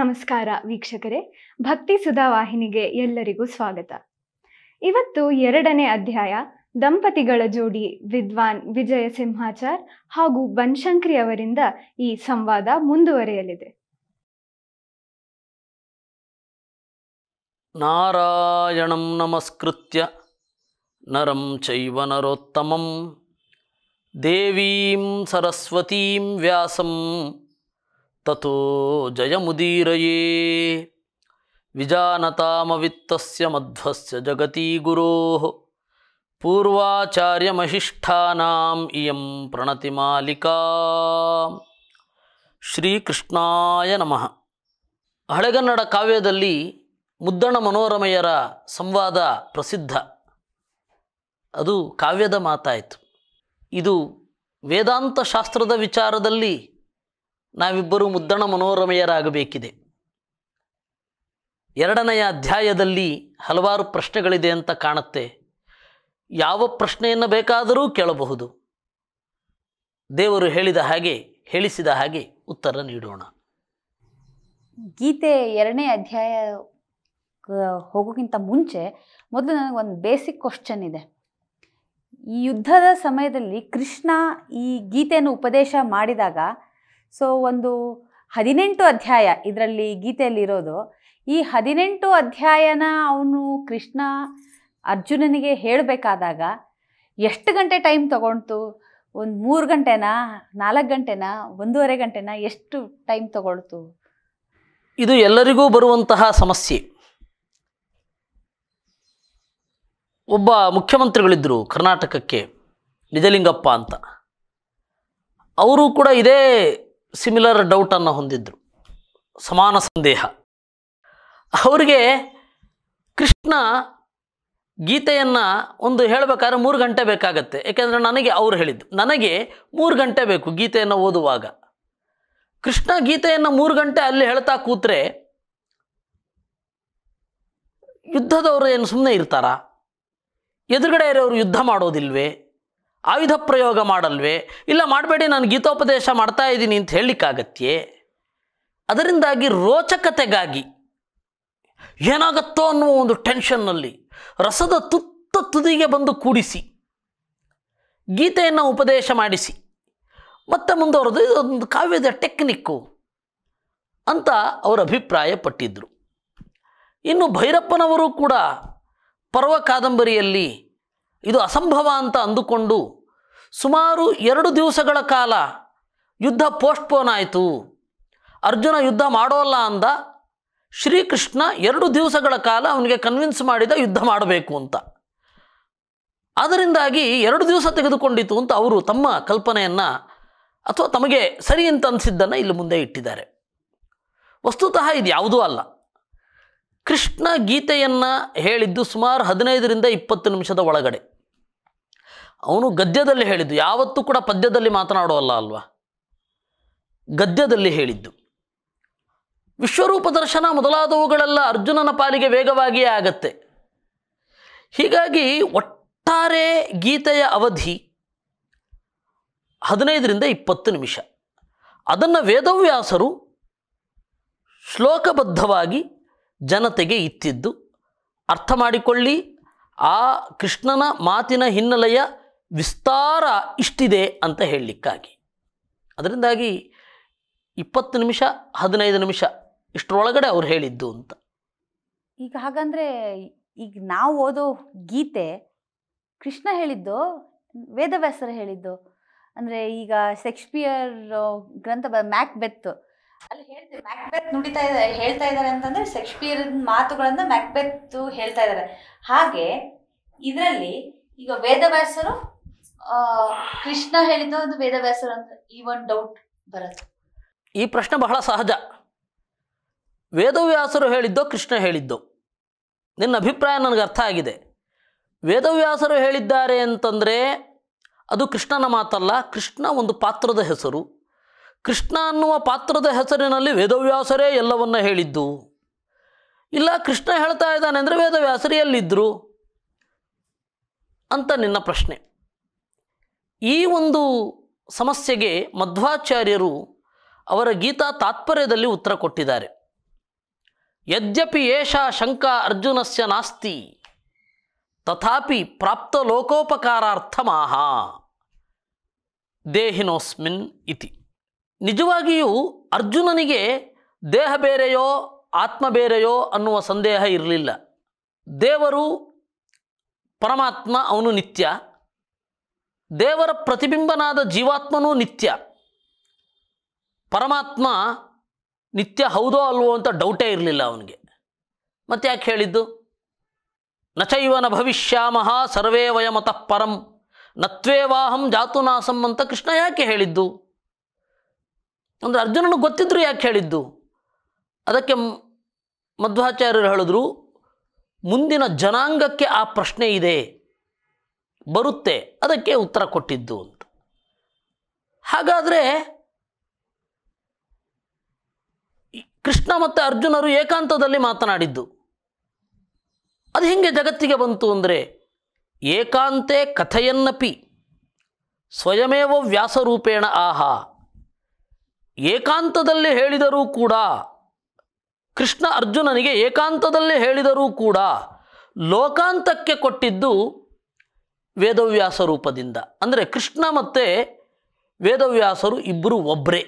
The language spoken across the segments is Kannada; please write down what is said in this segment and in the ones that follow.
ನಮಸ್ಕಾರ ವೀಕ್ಷಕರೇ ಭಕ್ತಿ ಸುಧಾ ವಾಹಿನಿಗೆ ಎಲ್ಲರಿಗೂ ಸ್ವಾಗತ ಇವತ್ತು ಎರಡನೇ ಅಧ್ಯಾಯ ದಂಪತಿಗಳ ಜೋಡಿ ವಿದ್ವಾನ್ ವಿಜಯ ಸಿಂಹಾಚಾರ್ ಹಾಗೂ ಬನ್ಶಂಕ್ರಿ ಅವರಿಂದ ಈ ಸಂವಾದ ಮುಂದುವರೆಯಲಿದೆ ನಾರಾಯಣಂ ನಮಸ್ಕೃತ್ಯ ನರಂ ಚೈವ ನರೋತ್ತಮಂ ದೇವೀಂ ಸರಸ್ವತೀಂ ವ್ಯಾಸಂ ತೋ ಜಯಮುದೀರಯೇ ವಿಜಾನತಾಮವಿತ್ತಸ್ಯ ಮಧ್ವಸ್ಯ ಜಗತಿ ಗುರೋ ಪೂರ್ವಾಚಾರ್ಯಮಹಿಷ್ಠಾನಾಂ ಇಯಂ ಪ್ರಣತಿ ಮಾಲಿಕಾ ಶ್ರೀಕೃಷ್ಣಾಯ ನಮಃ ಹಳೆಗನ್ನಡ ಕಾವ್ಯದಲ್ಲಿ ಮುದ್ದಣ ಮನೋರಮೆಯರ ಸಂವಾದ ಪ್ರಸಿದ್ಧ ಅದು ಕಾವ್ಯದ ಮಾತಾಯಿತು ಇದು ವೇದಾಂತ ಶಾಸ್ತ್ರದ ವಿಚಾರದಲ್ಲಿ ನಾವಿಬ್ಬರು ಮುದ್ದಣ ಮನೋರಮೆಯರಾಗಬೇಕಿದೆ ಎರಡನೆಯ ಅಧ್ಯಾಯದಲ್ಲಿ ಹಲವಾರು ಪ್ರಶ್ನೆಗಳಿದೆ ಅಂತ ಕಾಣುತ್ತೆ ಯಾವ ಪ್ರಶ್ನೆಯನ್ನು ಬೇಕಾದರೂ ಕೇಳಬಹುದು ದೇವರು ಹೇಳಿದ ಹಾಗೆ ಹೇಳಿಸಿದ ಹಾಗೆ ಉತ್ತರ ನೀಡೋಣ ಗೀತೆ ಎರಡನೇ ಅಧ್ಯಾಯ ಹೋಗೋಕ್ಕಿಂತ ಮುಂಚೆ ಮೊದಲು ನನಗೊಂದು ಬೇಸಿಕ್ ಕ್ವಶನ್ ಇದೆ ಈ ಯುದ್ಧದ ಸಮಯದಲ್ಲಿ ಕೃಷ್ಣ ಈ ಗೀತೆಯನ್ನು ಉಪದೇಶ ಮಾಡಿದಾಗ ಸೊ ಒಂದು ಹದಿನೆಂಟು ಅಧ್ಯಾಯ ಇದರಲ್ಲಿ ಗೀತೆಯಲ್ಲಿರೋದು ಈ ಹದಿನೆಂಟು ಅಧ್ಯಾಯನ ಅವನು ಕೃಷ್ಣ ಅರ್ಜುನನಿಗೆ ಹೇಳಬೇಕಾದಾಗ ಎಷ್ಟು ಗಂಟೆ ಟೈಮ್ ತಗೊಳ್ತು ಒಂದು ಮೂರು ಗಂಟೆನಾ ನಾಲ್ಕು ಗಂಟೆನಾ ಒಂದೂವರೆ ಗಂಟೆನಾ ಎಷ್ಟು ಟೈಮ್ ತಗೊಳ್ತು ಇದು ಎಲ್ಲರಿಗೂ ಬರುವಂತಹ ಸಮಸ್ಯೆ ಒಬ್ಬ ಮುಖ್ಯಮಂತ್ರಿಗಳಿದ್ದರು ಕರ್ನಾಟಕಕ್ಕೆ ನಿಜಲಿಂಗಪ್ಪ ಅಂತ ಅವರು ಕೂಡ ಇದೇ ಸಿಮಿಲರ್ ಡೌಟನ್ನು ಹೊಂದಿದ್ದರು ಸಮಾನ ಸಂದೇಹ ಅವರಿಗೆ ಕೃಷ್ಣ ಗೀತೆಯನ್ನು ಒಂದು ಹೇಳಬೇಕಾದ್ರೆ ಮೂರು ಗಂಟೆ ಬೇಕಾಗತ್ತೆ ಏಕೆಂದರೆ ನನಗೆ ಅವ್ರು ಹೇಳಿದ್ದು ನನಗೆ ಮೂರು ಗಂಟೆ ಬೇಕು ಗೀತೆಯನ್ನು ಓದುವಾಗ ಕೃಷ್ಣ ಗೀತೆಯನ್ನು ಮೂರು ಗಂಟೆ ಅಲ್ಲಿ ಹೇಳ್ತಾ ಕೂತ್ರೆ ಯುದ್ಧದವರು ಏನು ಸುಮ್ಮನೆ ಇರ್ತಾರಾ ಎದುರುಗಡೆ ಇರೋರು ಯುದ್ಧ ಮಾಡೋದಿಲ್ವೇ ಆಯುಧ ಪ್ರಯೋಗ ಮಾಡಲ್ವೇ ಇಲ್ಲ ಮಾಡಬೇಡಿ ನಾನು ಗೀತೋಪದೇಶ ಮಾಡ್ತಾ ಇದ್ದೀನಿ ಅಂತ ಹೇಳಲಿಕ್ಕಾಗತ್ತೆ ಅದರಿಂದಾಗಿ ರೋಚಕತೆಗಾಗಿ ಏನಾಗತ್ತೋ ಅನ್ನುವ ಒಂದು ಟೆನ್ಷನ್ನಲ್ಲಿ ರಸದ ತುತ್ತ ತುದಿಗೆ ಬಂದು ಕೂಡಿಸಿ ಗೀತೆಯನ್ನು ಉಪದೇಶ ಮಾಡಿಸಿ ಮತ್ತೆ ಮುಂದುವರೆದು ಇದೊಂದು ಕಾವ್ಯದ ಟೆಕ್ನಿಕ್ಕು ಅಂತ ಅವರು ಅಭಿಪ್ರಾಯ ಪಟ್ಟಿದ್ದರು ಇನ್ನು ಭೈರಪ್ಪನವರು ಕೂಡ ಪರ್ವ ಕಾದಂಬರಿಯಲ್ಲಿ ಇದು ಅಸಂಭವ ಅಂತ ಅಂದುಕೊಂಡು ಸುಮಾರು ಎರಡು ದಿವಸಗಳ ಕಾಲ ಯುದ್ಧ ಪೋಸ್ಟ್ಪೋನ್ ಆಯಿತು ಅರ್ಜುನ ಯುದ್ಧ ಮಾಡೋಲ್ಲ ಅಂದ ಶ್ರೀಕೃಷ್ಣ ಎರಡು ದಿವಸಗಳ ಕಾಲ ಅವನಿಗೆ ಕನ್ವಿನ್ಸ್ ಮಾಡಿದ ಯುದ್ಧ ಮಾಡಬೇಕು ಅಂತ ಅದರಿಂದಾಗಿ ಎರಡು ದಿವಸ ತೆಗೆದುಕೊಂಡಿತು ಅಂತ ಅವರು ತಮ್ಮ ಕಲ್ಪನೆಯನ್ನು ಅಥವಾ ತಮಗೆ ಸರಿ ಅಂತ ಅನಿಸಿದ್ದನ್ನು ಇಲ್ಲಿ ಮುಂದೆ ಇಟ್ಟಿದ್ದಾರೆ ವಸ್ತುತಃ ಇದು ಯಾವುದೂ ಅಲ್ಲ ಕೃಷ್ಣ ಗೀತೆಯನ್ನು ಹೇಳಿದ್ದು ಸುಮಾರು ಹದಿನೈದರಿಂದ ಇಪ್ಪತ್ತು ನಿಮಿಷದ ಒಳಗಡೆ ಅವನು ಗದ್ಯದಲ್ಲಿ ಹೇಳಿದ್ದು ಯಾವತ್ತೂ ಕೂಡ ಪದ್ಯದಲ್ಲಿ ಮಾತನಾಡುವಲ್ಲ ಅಲ್ವಾ ಗದ್ಯದಲ್ಲಿ ಹೇಳಿದ್ದು ವಿಶ್ವರೂಪ ದರ್ಶನ ಮೊದಲಾದವುಗಳೆಲ್ಲ ಅರ್ಜುನನ ಪಾಲಿಗೆ ವೇಗವಾಗಿಯೇ ಆಗತ್ತೆ ಹೀಗಾಗಿ ಒಟ್ಟಾರೆ ಗೀತೆಯ ಅವಧಿ ಹದಿನೈದರಿಂದ ಇಪ್ಪತ್ತು ನಿಮಿಷ ಅದನ್ನು ವೇದವ್ಯಾಸರು ಶ್ಲೋಕಬದ್ಧವಾಗಿ ಜನತೆಗೆ ಇತ್ತಿದ್ದು ಅರ್ಥ ಮಾಡಿಕೊಳ್ಳಿ ಆ ಕೃಷ್ಣನ ಮಾತಿನ ಹಿನ್ನೆಲೆಯ ವಿಸ್ತಾರ ಇಷ್ಟಿದೆ ಅಂತ ಹೇಳಲಿಕ್ಕಾಗಿ ಅದರಿಂದಾಗಿ ಇಪ್ಪತ್ತು ನಿಮಿಷ ಹದಿನೈದು ನಿಮಿಷ ಇಷ್ಟರೊಳಗಡೆ ಅವ್ರು ಹೇಳಿದ್ದು ಅಂತ ಈಗ ಹಾಗಂದ್ರೆ ಈಗ ನಾವು ಓದೋ ಗೀತೆ ಕೃಷ್ಣ ಹೇಳಿದ್ದು ವೇದವ್ಯಾಸರು ಹೇಳಿದ್ದು ಅಂದರೆ ಈಗ ಶೇಕ್ಸ್ಪಿಯರ್ ಗ್ರಂಥ ಮ್ಯಾಕ್ ಬೆತ್ ಅಲ್ಲಿ ಹೇಳ್ತೀವಿ ಮ್ಯಾಕ್ಬೆತ್ ನುಡಿತಾ ಇದ್ದಾರೆ ಹೇಳ್ತಾ ಇದ್ದಾರೆ ಅಂತಂದರೆ ಶೇಕ್ಸ್ಪಿಯರ್ ಮಾತುಗಳನ್ನು ಮ್ಯಾಕ್ಬೆತ್ ಹೇಳ್ತಾ ಇದ್ದಾರೆ ಹಾಗೆ ಇದರಲ್ಲಿ ಈಗ ವೇದವ್ಯಾಸರು ಕೃಷ್ಣ ಹೇಳಿದ ಒಂದು ವೇದವ್ಯಾಸರು ಅಂತ ಈ ಒಂದು ಡೌಟ್ ಬರುತ್ತೆ ಈ ಪ್ರಶ್ನೆ ಬಹಳ ಸಹಜ ವೇದವ್ಯಾಸರು ಹೇಳಿದ್ದೋ ಕೃಷ್ಣ ಹೇಳಿದ್ದು ನಿನ್ನ ಅಭಿಪ್ರಾಯ ನನಗೆ ಅರ್ಥ ಆಗಿದೆ ವೇದವ್ಯಾಸರು ಹೇಳಿದ್ದಾರೆ ಅಂತಂದರೆ ಅದು ಕೃಷ್ಣನ ಮಾತಲ್ಲ ಕೃಷ್ಣ ಒಂದು ಪಾತ್ರದ ಹೆಸರು ಕೃಷ್ಣ ಅನ್ನುವ ಪಾತ್ರದ ಹೆಸರಿನಲ್ಲಿ ವೇದವ್ಯಾಸರೇ ಎಲ್ಲವನ್ನ ಹೇಳಿದ್ದು ಇಲ್ಲ ಕೃಷ್ಣ ಹೇಳ್ತಾ ಇದ್ದಾನೆ ಅಂದರೆ ವೇದವ್ಯಾಸರಿ ಎಲ್ಲಿದ್ದರು ಅಂತ ನಿನ್ನ ಪ್ರಶ್ನೆ ಈ ಒಂದು ಸಮಸ್ಯೆಗೆ ಮಧ್ವಾಚಾರ್ಯರು ಅವರ ಗೀತಾ ತಾತ್ಪರ್ಯದಲ್ಲಿ ಉತ್ತರ ಕೊಟ್ಟಿದ್ದಾರೆ ಯದ್ಯಪಿ ಏಷ ಶಂಕ ಅರ್ಜುನಸ್ಯ ನಾಸ್ತಿ ತಥಾಪಿ ಪ್ರಾಪ್ತ ಲೋಕೋಪಕಾರಾರ್ಥಮಾಹ ದೇಹಿನೋಸ್ಮಿನ್ ಇತಿ ನಿಜವಾಗಿಯೂ ಅರ್ಜುನನಿಗೆ ದೇಹ ಬೇರೆಯೋ ಆತ್ಮ ಬೇರೆಯೋ ಅನ್ನುವ ಸಂದೇಹ ಇರಲಿಲ್ಲ ದೇವರು ಪರಮಾತ್ಮ ಅವನು ನಿತ್ಯ ದೇವರ ಪ್ರತಿಬಿಂಬನಾದ ಜೀವಾತ್ಮನೂ ನಿತ್ಯ ಪರಮಾತ್ಮ ನಿತ್ಯ ಹೌದೋ ಅಲ್ವೋ ಅಂತ ಡೌಟೇ ಇರಲಿಲ್ಲ ಅವನಿಗೆ ಮತ್ತೆ ಯಾಕೆ ಹೇಳಿದ್ದು ನಚೈವನ ಭವಿಷ್ಯಾಮಹ ಸರ್ವೇ ವಯಮತಃ ಪರಂ ನತ್ವೇವಾಹಂ ಜಾತುನಾಸಂ ಅಂತ ಕೃಷ್ಣ ಯಾಕೆ ಹೇಳಿದ್ದು ಅಂದರೆ ಅರ್ಜುನನಿಗೆ ಗೊತ್ತಿದ್ರು ಯಾಕೆ ಹೇಳಿದ್ದು ಅದಕ್ಕೆ ಮಧ್ವಾಚಾರ್ಯರು ಹೇಳಿದ್ರು ಮುಂದಿನ ಜನಾಂಗಕ್ಕೆ ಆ ಪ್ರಶ್ನೆ ಇದೆ ಬರುತ್ತೆ ಅದಕ್ಕೆ ಉತ್ತರ ಕೊಟ್ಟಿದ್ದು ಅಂತ ಹಾಗಾದರೆ ಕೃಷ್ಣ ಮತ್ತು ಅರ್ಜುನರು ಏಕಾಂತದಲ್ಲಿ ಮಾತನಾಡಿದ್ದು ಅದು ಹೇಗೆ ಜಗತ್ತಿಗೆ ಬಂತು ಅಂದರೆ ಏಕಾಂತೆ ಕಥೆಯನ್ನಪಿ ಸ್ವಯಮೇವ ವ್ಯಾಸರೂಪೇಣ ಆಹಾ ಏಕಾಂತದಲ್ಲಿ ಹೇಳಿದರೂ ಕೂಡ ಕೃಷ್ಣ ಅರ್ಜುನನಿಗೆ ಏಕಾಂತದಲ್ಲಿ ಹೇಳಿದರೂ ಕೂಡ ಲೋಕಾಂತಕ್ಕೆ ಕೊಟ್ಟಿದ್ದು ವೇದವ್ಯಾಸ ರೂಪದಿಂದ ಅಂದರೆ ಕೃಷ್ಣ ಮತ್ತು ವೇದವ್ಯಾಸರು ಇಬ್ಬರು ಒಬ್ಬರೇ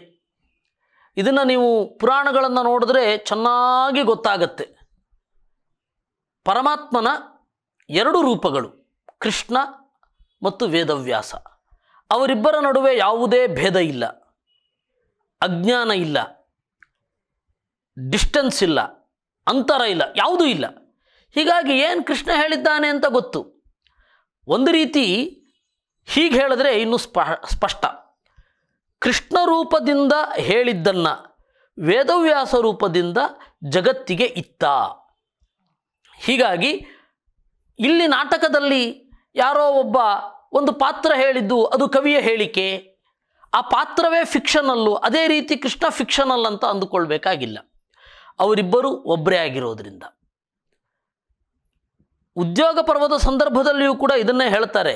ಇದನ್ನು ನೀವು ಪುರಾಣಗಳನ್ನು ನೋಡಿದ್ರೆ ಚೆನ್ನಾಗಿ ಗೊತ್ತಾಗತ್ತೆ ಪರಮಾತ್ಮನ ಎರಡು ರೂಪಗಳು ಕೃಷ್ಣ ಮತ್ತು ವೇದವ್ಯಾಸ ಅವರಿಬ್ಬರ ನಡುವೆ ಯಾವುದೇ ಭೇದ ಇಲ್ಲ ಅಜ್ಞಾನ ಇಲ್ಲ ಡಿಸ್ಟೆನ್ಸ್ ಇಲ್ಲ ಅಂತರ ಇಲ್ಲ ಯಾವುದೂ ಇಲ್ಲ ಹೀಗಾಗಿ ಏನು ಕೃಷ್ಣ ಹೇಳಿದ್ದಾನೆ ಅಂತ ಗೊತ್ತು ಒಂದು ರೀತಿ ಹೀಗೆ ಹೇಳಿದ್ರೆ ಇನ್ನೂ ಸ್ಪ ಸ್ಪಷ್ಟ ಕೃಷ್ಣ ರೂಪದಿಂದ ಹೇಳಿದ್ದನ್ನು ವೇದವ್ಯಾಸ ರೂಪದಿಂದ ಜಗತ್ತಿಗೆ ಇತ್ತ ಹೀಗಾಗಿ ಇಲ್ಲಿ ನಾಟಕದಲ್ಲಿ ಯಾರೋ ಒಬ್ಬ ಒಂದು ಪಾತ್ರ ಹೇಳಿದ್ದು ಅದು ಕವಿಯ ಹೇಳಿಕೆ ಆ ಪಾತ್ರವೇ ಫಿಕ್ಷನಲ್ಲು ಅದೇ ರೀತಿ ಕೃಷ್ಣ ಫಿಕ್ಷನಲ್ ಅಂತ ಅಂದುಕೊಳ್ಬೇಕಾಗಿಲ್ಲ ಅವರಿಬ್ಬರು ಒಬ್ಬರೇ ಆಗಿರೋದ್ರಿಂದ ಉದ್ಯೋಗ ಪರ್ವದ ಸಂದರ್ಭದಲ್ಲಿಯೂ ಕೂಡ ಇದನ್ನೇ ಹೇಳ್ತಾರೆ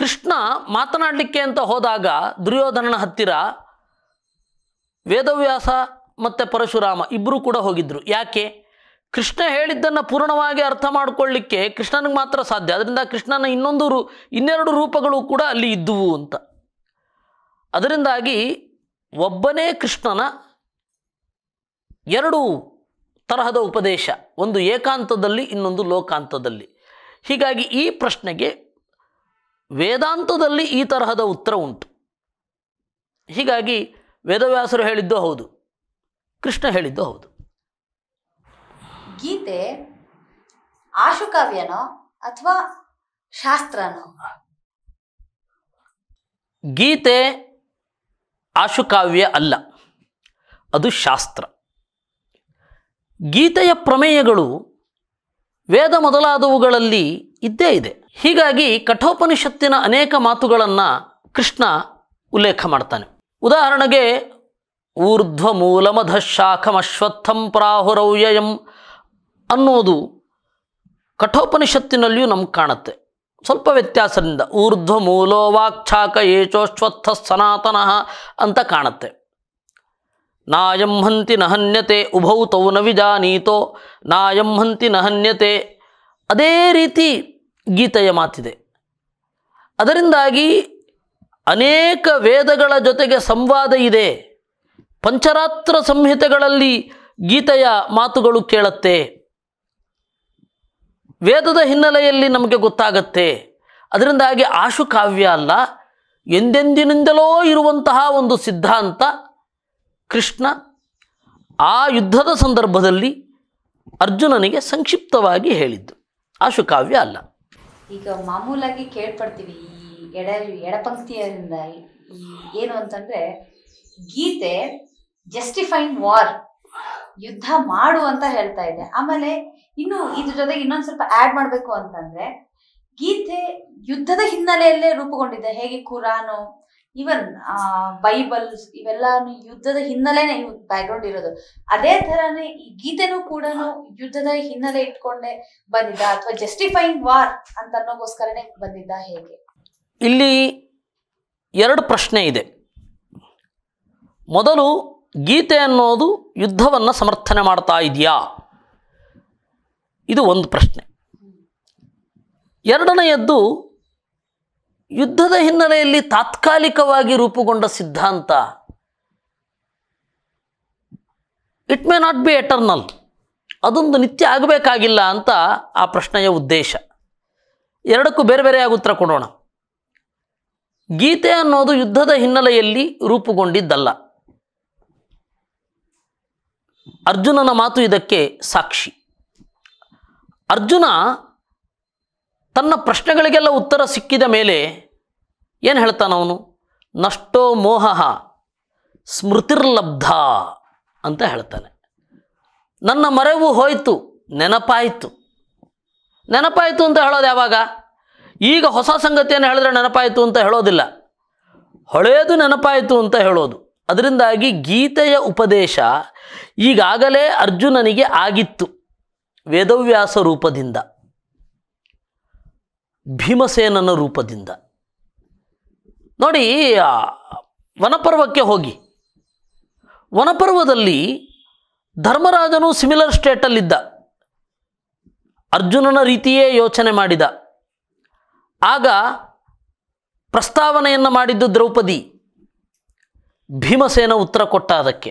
ಕೃಷ್ಣ ಮಾತನಾಡಲಿಕ್ಕೆ ಅಂತ ಹೋದಾಗ ದುರ್ಯೋಧನನ ಹತ್ತಿರ ವೇದವ್ಯಾಸ ಮತ್ತು ಪರಶುರಾಮ ಇಬ್ಬರೂ ಕೂಡ ಹೋಗಿದ್ದರು ಯಾಕೆ ಕೃಷ್ಣ ಹೇಳಿದ್ದನ್ನು ಪೂರ್ಣವಾಗಿ ಅರ್ಥ ಮಾಡಿಕೊಳ್ಳಿಕ್ಕೆ ಕೃಷ್ಣನಿಗೆ ಮಾತ್ರ ಸಾಧ್ಯ ಅದರಿಂದ ಕೃಷ್ಣನ ಇನ್ನೊಂದು ರೂ ಇನ್ನೆರಡು ರೂಪಗಳು ಕೂಡ ಅಲ್ಲಿ ಇದ್ದುವು ಅಂತ ಅದರಿಂದಾಗಿ ಒಬ್ಬನೇ ಕೃಷ್ಣನ ಎರಡು ತರಹದ ಉಪದೇಶ ಒಂದು ಏಕಾಂತದಲ್ಲಿ ಇನ್ನೊಂದು ಲೋಕಾಂತದಲ್ಲಿ ಹೀಗಾಗಿ ಈ ಪ್ರಶ್ನೆಗೆ ವೇದಾಂತದಲ್ಲಿ ಈ ತರಹದ ಉತ್ತರ ಉಂಟು ಹೀಗಾಗಿ ವೇದವ್ಯಾಸರು ಹೇಳಿದ್ದು ಹೌದು ಕೃಷ್ಣ ಹೇಳಿದ್ದು ಹೌದು ಗೀತೆ ಆಶುಕಾವ್ಯನೋ ಅಥವಾ ಶಾಸ್ತ್ರನೋ ಗೀತೆ ಆಶುಕಾವ್ಯ ಅಲ್ಲ ಅದು ಶಾಸ್ತ್ರ ಗೀತೆಯ ಪ್ರಮೇಯಗಳು ವೇದ ಮೊದಲಾದವುಗಳಲ್ಲಿ ಇದ್ದೇ ಇದೆ ಹೀಗಾಗಿ ಕಠೋಪನಿಷತ್ತಿನ ಅನೇಕ ಮಾತುಗಳನ್ನು ಕೃಷ್ಣ ಉಲ್ಲೇಖ ಮಾಡ್ತಾನೆ ಉದಾಹರಣೆಗೆ ಊರ್ಧ್ವ ಮೂಲಮಧ ಶಾಖಮಶ್ವತ್ಥಂ ಪ್ರಾಹುರವ್ಯಯಂ ಅನ್ನೋದು ಕಠೋಪನಿಷತ್ತಿನಲ್ಲಿಯೂ ನಮ್ಗೆ ಕಾಣುತ್ತೆ ಸ್ವಲ್ಪ ವ್ಯತ್ಯಾಸದಿಂದ ಊರ್ಧ್ವ ಮೂಲೋ ಏಚೋಶ್ವತ್ಥ ಸನಾತನಃ ಅಂತ ಕಾಣುತ್ತೆ ನಾಯಂ ಹಂತಿ ನ ಉಭೌ ತೌ ನ ವಿಜಾನೀತೋ ನಾಯಂ ಹಂತಿ ಅದೇ ರೀತಿ ಗೀತೆಯ ಮಾತಿದೆ ಅದರಿಂದಾಗಿ ಅನೇಕ ವೇದಗಳ ಜೊತೆಗೆ ಸಂವಾದ ಇದೆ ಪಂಚರಾತ್ರ ಸಂಹಿತೆಗಳಲ್ಲಿ ಗೀತೆಯ ಮಾತುಗಳು ಕೇಳತ್ತೆ ವೇದದ ಹಿನ್ನೆಲೆಯಲ್ಲಿ ನಮಗೆ ಗೊತ್ತಾಗತ್ತೆ ಅದರಿಂದಾಗಿ ಆಶು ಕಾವ್ಯ ಅಲ್ಲ ಎಂದೆಂದಿನಿಂದಲೋ ಇರುವಂತಹ ಒಂದು ಸಿದ್ಧಾಂತ ಕೃಷ್ಣ ಆ ಯುದ್ಧದ ಸಂದರ್ಭದಲ್ಲಿ ಅರ್ಜುನನಿಗೆ ಸಂಕ್ಷಿಪ್ತವಾಗಿ ಹೇಳಿದ್ದು ಕಾವ್ಯ ಅಲ್ಲ ಈಗ ಮಾಮೂಲಾಗಿ ಕೇಳ್ಪಡ್ತೀವಿ ಈ ಎಡ ಎಡಪಂಕ್ತಿಯಿಂದ ಏನು ಅಂತಂದ್ರೆ ಗೀತೆ ಜಸ್ಟಿಫೈನ್ ವಾರ್ ಯುದ್ಧ ಮಾಡು ಅಂತ ಹೇಳ್ತಾ ಇದೆ ಆಮೇಲೆ ಇನ್ನು ಇದ್ರ ಜೊತೆಗೆ ಇನ್ನೊಂದು ಸ್ವಲ್ಪ ಆಡ್ ಮಾಡಬೇಕು ಅಂತಂದ್ರೆ ಗೀತೆ ಯುದ್ಧದ ಹಿನ್ನೆಲೆಯಲ್ಲೇ ರೂಪುಗೊಂಡಿದೆ ಹೇಗೆ ಕುರಾನು ಇವನ್ ಬೈಬಲ್ ಇವೆಲ್ಲ ಯುದ್ಧದ ಹಿನ್ನೆಲೆ ಬ್ಯಾಕ್ ಗ್ರೌಂಡ್ ಇರೋದು ಅದೇ ತರಾನೇ ಈ ಗೀತೆನೂ ಕೂಡ ಯುದ್ಧದ ಹಿನ್ನೆಲೆ ಇಟ್ಕೊಂಡೆ ಬಂದಿದ್ದ ಅಥವಾ ಜಸ್ಟಿಫೈಂಗ್ ವಾರ್ ಅಂತ ಅನ್ನೋಗೋಸ್ಕರನೇ ಬಂದಿದ್ದ ಹೇಗೆ ಇಲ್ಲಿ ಎರಡು ಪ್ರಶ್ನೆ ಇದೆ ಮೊದಲು ಗೀತೆ ಅನ್ನೋದು ಯುದ್ಧವನ್ನು ಸಮರ್ಥನೆ ಮಾಡ್ತಾ ಇದೆಯಾ ಇದು ಒಂದು ಪ್ರಶ್ನೆ ಎರಡನೆಯದ್ದು ಯುದ್ಧದ ಹಿನ್ನೆಲೆಯಲ್ಲಿ ತಾತ್ಕಾಲಿಕವಾಗಿ ರೂಪುಗೊಂಡ ಸಿದ್ಧಾಂತ it may not be eternal ಅದೊಂದು ನಿತ್ಯ ಆಗಬೇಕಾಗಿಲ್ಲ ಅಂತ ಆ ಪ್ರಶ್ನೆಯ ಉದ್ದೇಶ ಎರಡಕ್ಕೂ ಬೇರೆ ಬೇರೆಯಾಗಿ ಉತ್ತರ ಕೊಡೋಣ ಗೀತೆ ಅನ್ನೋದು ಯುದ್ಧದ ಹಿನ್ನೆಲೆಯಲ್ಲಿ ರೂಪುಗೊಂಡಿದ್ದಲ್ಲ ಅರ್ಜುನನ ಮಾತು ಇದಕ್ಕೆ ಸಾಕ್ಷಿ ಅರ್ಜುನ ತನ್ನ ಪ್ರಶ್ನೆಗಳಿಗೆಲ್ಲ ಉತ್ತರ ಸಿಕ್ಕಿದ ಮೇಲೆ ಏನು ಹೇಳ್ತಾನ ಅವನು ನಷ್ಟೋ ಮೋಹ ಸ್ಮೃತಿರ್ಲಬ್ಧ ಅಂತ ಹೇಳ್ತಾನೆ ನನ್ನ ಮರೆವು ಹೋಯಿತು ನೆನಪಾಯಿತು ನೆನಪಾಯಿತು ಅಂತ ಹೇಳೋದು ಯಾವಾಗ ಈಗ ಹೊಸ ಸಂಗತಿಯನ್ನು ಹೇಳಿದ್ರೆ ನೆನಪಾಯಿತು ಅಂತ ಹೇಳೋದಿಲ್ಲ ಹೊಳೆಯದು ನೆನಪಾಯಿತು ಅಂತ ಹೇಳೋದು ಅದರಿಂದಾಗಿ ಗೀತೆಯ ಉಪದೇಶ ಈಗಾಗಲೇ ಅರ್ಜುನನಿಗೆ ಆಗಿತ್ತು ವೇದವ್ಯಾಸ ರೂಪದಿಂದ ಭೀಮಸೇನನ ರೂಪದಿಂದ ನೋಡಿ ವನಪರ್ವಕ್ಕೆ ಹೋಗಿ ವನಪರ್ವದಲ್ಲಿ ಧರ್ಮರಾಜನು ಸಿಮಿಲರ್ ಸ್ಟೇಟಲ್ಲಿದ್ದ ಅರ್ಜುನನ ರೀತಿಯೇ ಯೋಚನೆ ಮಾಡಿದ ಆಗ ಪ್ರಸ್ತಾವನೆಯನ್ನು ಮಾಡಿದ್ದು ದ್ರೌಪದಿ ಭೀಮಸೇನ ಉತ್ತರ ಕೊಟ್ಟ ಅದಕ್ಕೆ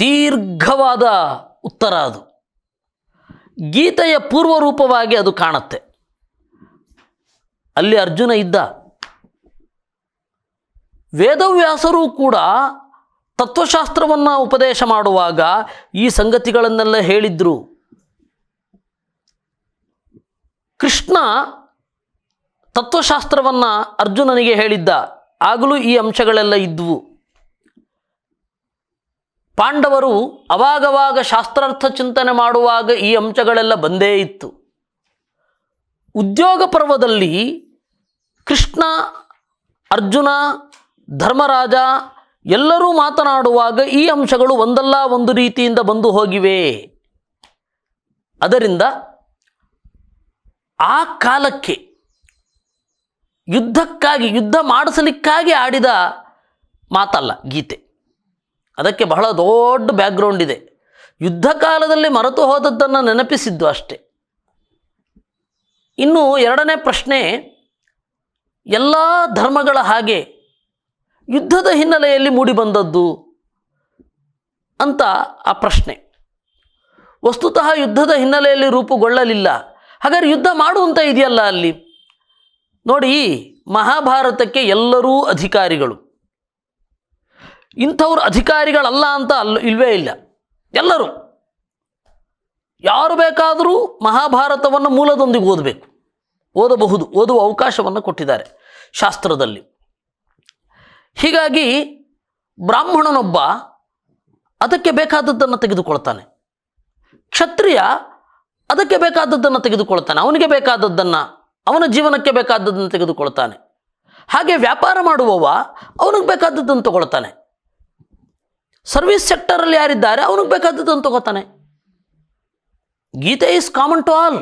ದೀರ್ಘವಾದ ಉತ್ತರ ಅದು ಗೀತೆಯ ಪೂರ್ವರೂಪವಾಗಿ ಅದು ಕಾಣುತ್ತೆ ಅಲ್ಲಿ ಅರ್ಜುನ ಇದ್ದ ವೇದವ್ಯಾಸರು ಕೂಡ ತತ್ವಶಾಸ್ತ್ರವನ್ನು ಉಪದೇಶ ಮಾಡುವಾಗ ಈ ಸಂಗತಿಗಳನ್ನೆಲ್ಲ ಹೇಳಿದ್ರು ಕೃಷ್ಣ ತತ್ವಶಾಸ್ತ್ರವನ್ನು ಅರ್ಜುನನಿಗೆ ಹೇಳಿದ್ದ ಆಗಲೂ ಈ ಅಂಶಗಳೆಲ್ಲ ಇದ್ವು ಪಾಂಡವರು ಅವಾಗವಾಗ ಶಾಸ್ತ್ರಾರ್ಥ ಚಿಂತನೆ ಮಾಡುವಾಗ ಈ ಅಂಶಗಳೆಲ್ಲ ಬಂದೇ ಇತ್ತು ಉದ್ಯೋಗ ಪರ್ವದಲ್ಲಿ ಕೃಷ್ಣ ಅರ್ಜುನ ಧರ್ಮರಾಜ ಎಲ್ಲರೂ ಮಾತನಾಡುವಾಗ ಈ ಅಂಶಗಳು ಒಂದಲ್ಲ ಒಂದು ರೀತಿಯಿಂದ ಬಂದು ಹೋಗಿವೆ ಅದರಿಂದ ಆ ಕಾಲಕ್ಕೆ ಯುದ್ಧಕ್ಕಾಗಿ ಯುದ್ಧ ಮಾಡಿಸಲಿಕ್ಕಾಗಿ ಆಡಿದ ಮಾತಲ್ಲ ಗೀತೆ ಅದಕ್ಕೆ ಬಹಳ ದೊಡ್ಡ ಬ್ಯಾಕ್ಗ್ರೌಂಡ್ ಇದೆ ಯುದ್ಧ ಕಾಲದಲ್ಲಿ ಮರೆತು ಹೋದದ್ದನ್ನು ನೆನಪಿಸಿದ್ದು ಅಷ್ಟೆ ಇನ್ನು ಎರಡನೇ ಪ್ರಶ್ನೆ ಎಲ್ಲ ಧರ್ಮಗಳ ಹಾಗೆ ಯುದ್ಧದ ಹಿನ್ನೆಲೆಯಲ್ಲಿ ಮೂಡಿಬಂದದ್ದು ಅಂತ ಆ ಪ್ರಶ್ನೆ ವಸ್ತುತಃ ಯುದ್ಧದ ಹಿನ್ನೆಲೆಯಲ್ಲಿ ರೂಪುಗೊಳ್ಳಲಿಲ್ಲ ಹಾಗಾದ್ರೆ ಯುದ್ಧ ಮಾಡುವಂಥ ಇದೆಯಲ್ಲ ಅಲ್ಲಿ ನೋಡಿ ಮಹಾಭಾರತಕ್ಕೆ ಎಲ್ಲರೂ ಅಧಿಕಾರಿಗಳು ಇಂಥವ್ರು ಅಧಿಕಾರಿಗಳಲ್ಲ ಅಂತ ಅಲ್ಲ ಇಲ್ವೇ ಇಲ್ಲ ಎಲ್ಲರೂ ಯಾರು ಬೇಕಾದರೂ ಮಹಾಭಾರತವನ್ನು ಮೂಲದೊಂದಿಗೆ ಓದಬೇಕು ಓದಬಹುದು ಓದುವ ಅವಕಾಶವನ್ನು ಕೊಟ್ಟಿದ್ದಾರೆ ಶಾಸ್ತ್ರದಲ್ಲಿ ಹೀಗಾಗಿ ಬ್ರಾಹ್ಮಣನೊಬ್ಬ ಅದಕ್ಕೆ ಬೇಕಾದದ್ದನ್ನು ತೆಗೆದುಕೊಳ್ತಾನೆ ಕ್ಷತ್ರಿಯ ಅದಕ್ಕೆ ಬೇಕಾದದ್ದನ್ನು ತೆಗೆದುಕೊಳ್ತಾನೆ ಅವನಿಗೆ ಬೇಕಾದದ್ದನ್ನು ಅವನ ಜೀವನಕ್ಕೆ ಬೇಕಾದದ್ದನ್ನು ತೆಗೆದುಕೊಳ್ತಾನೆ ಹಾಗೆ ವ್ಯಾಪಾರ ಮಾಡುವವ ಅವನಿಗೆ ಬೇಕಾದದ್ದನ್ನು ತಗೊಳ್ತಾನೆ ಸರ್ವಿಸ್ ಸೆಕ್ಟರಲ್ಲಿ ಯಾರಿದ್ದಾರೆ ಅವನಿಗೆ ಬೇಕಾದದ್ದನ್ನು ತಗೋತಾನೆ Gita is common to all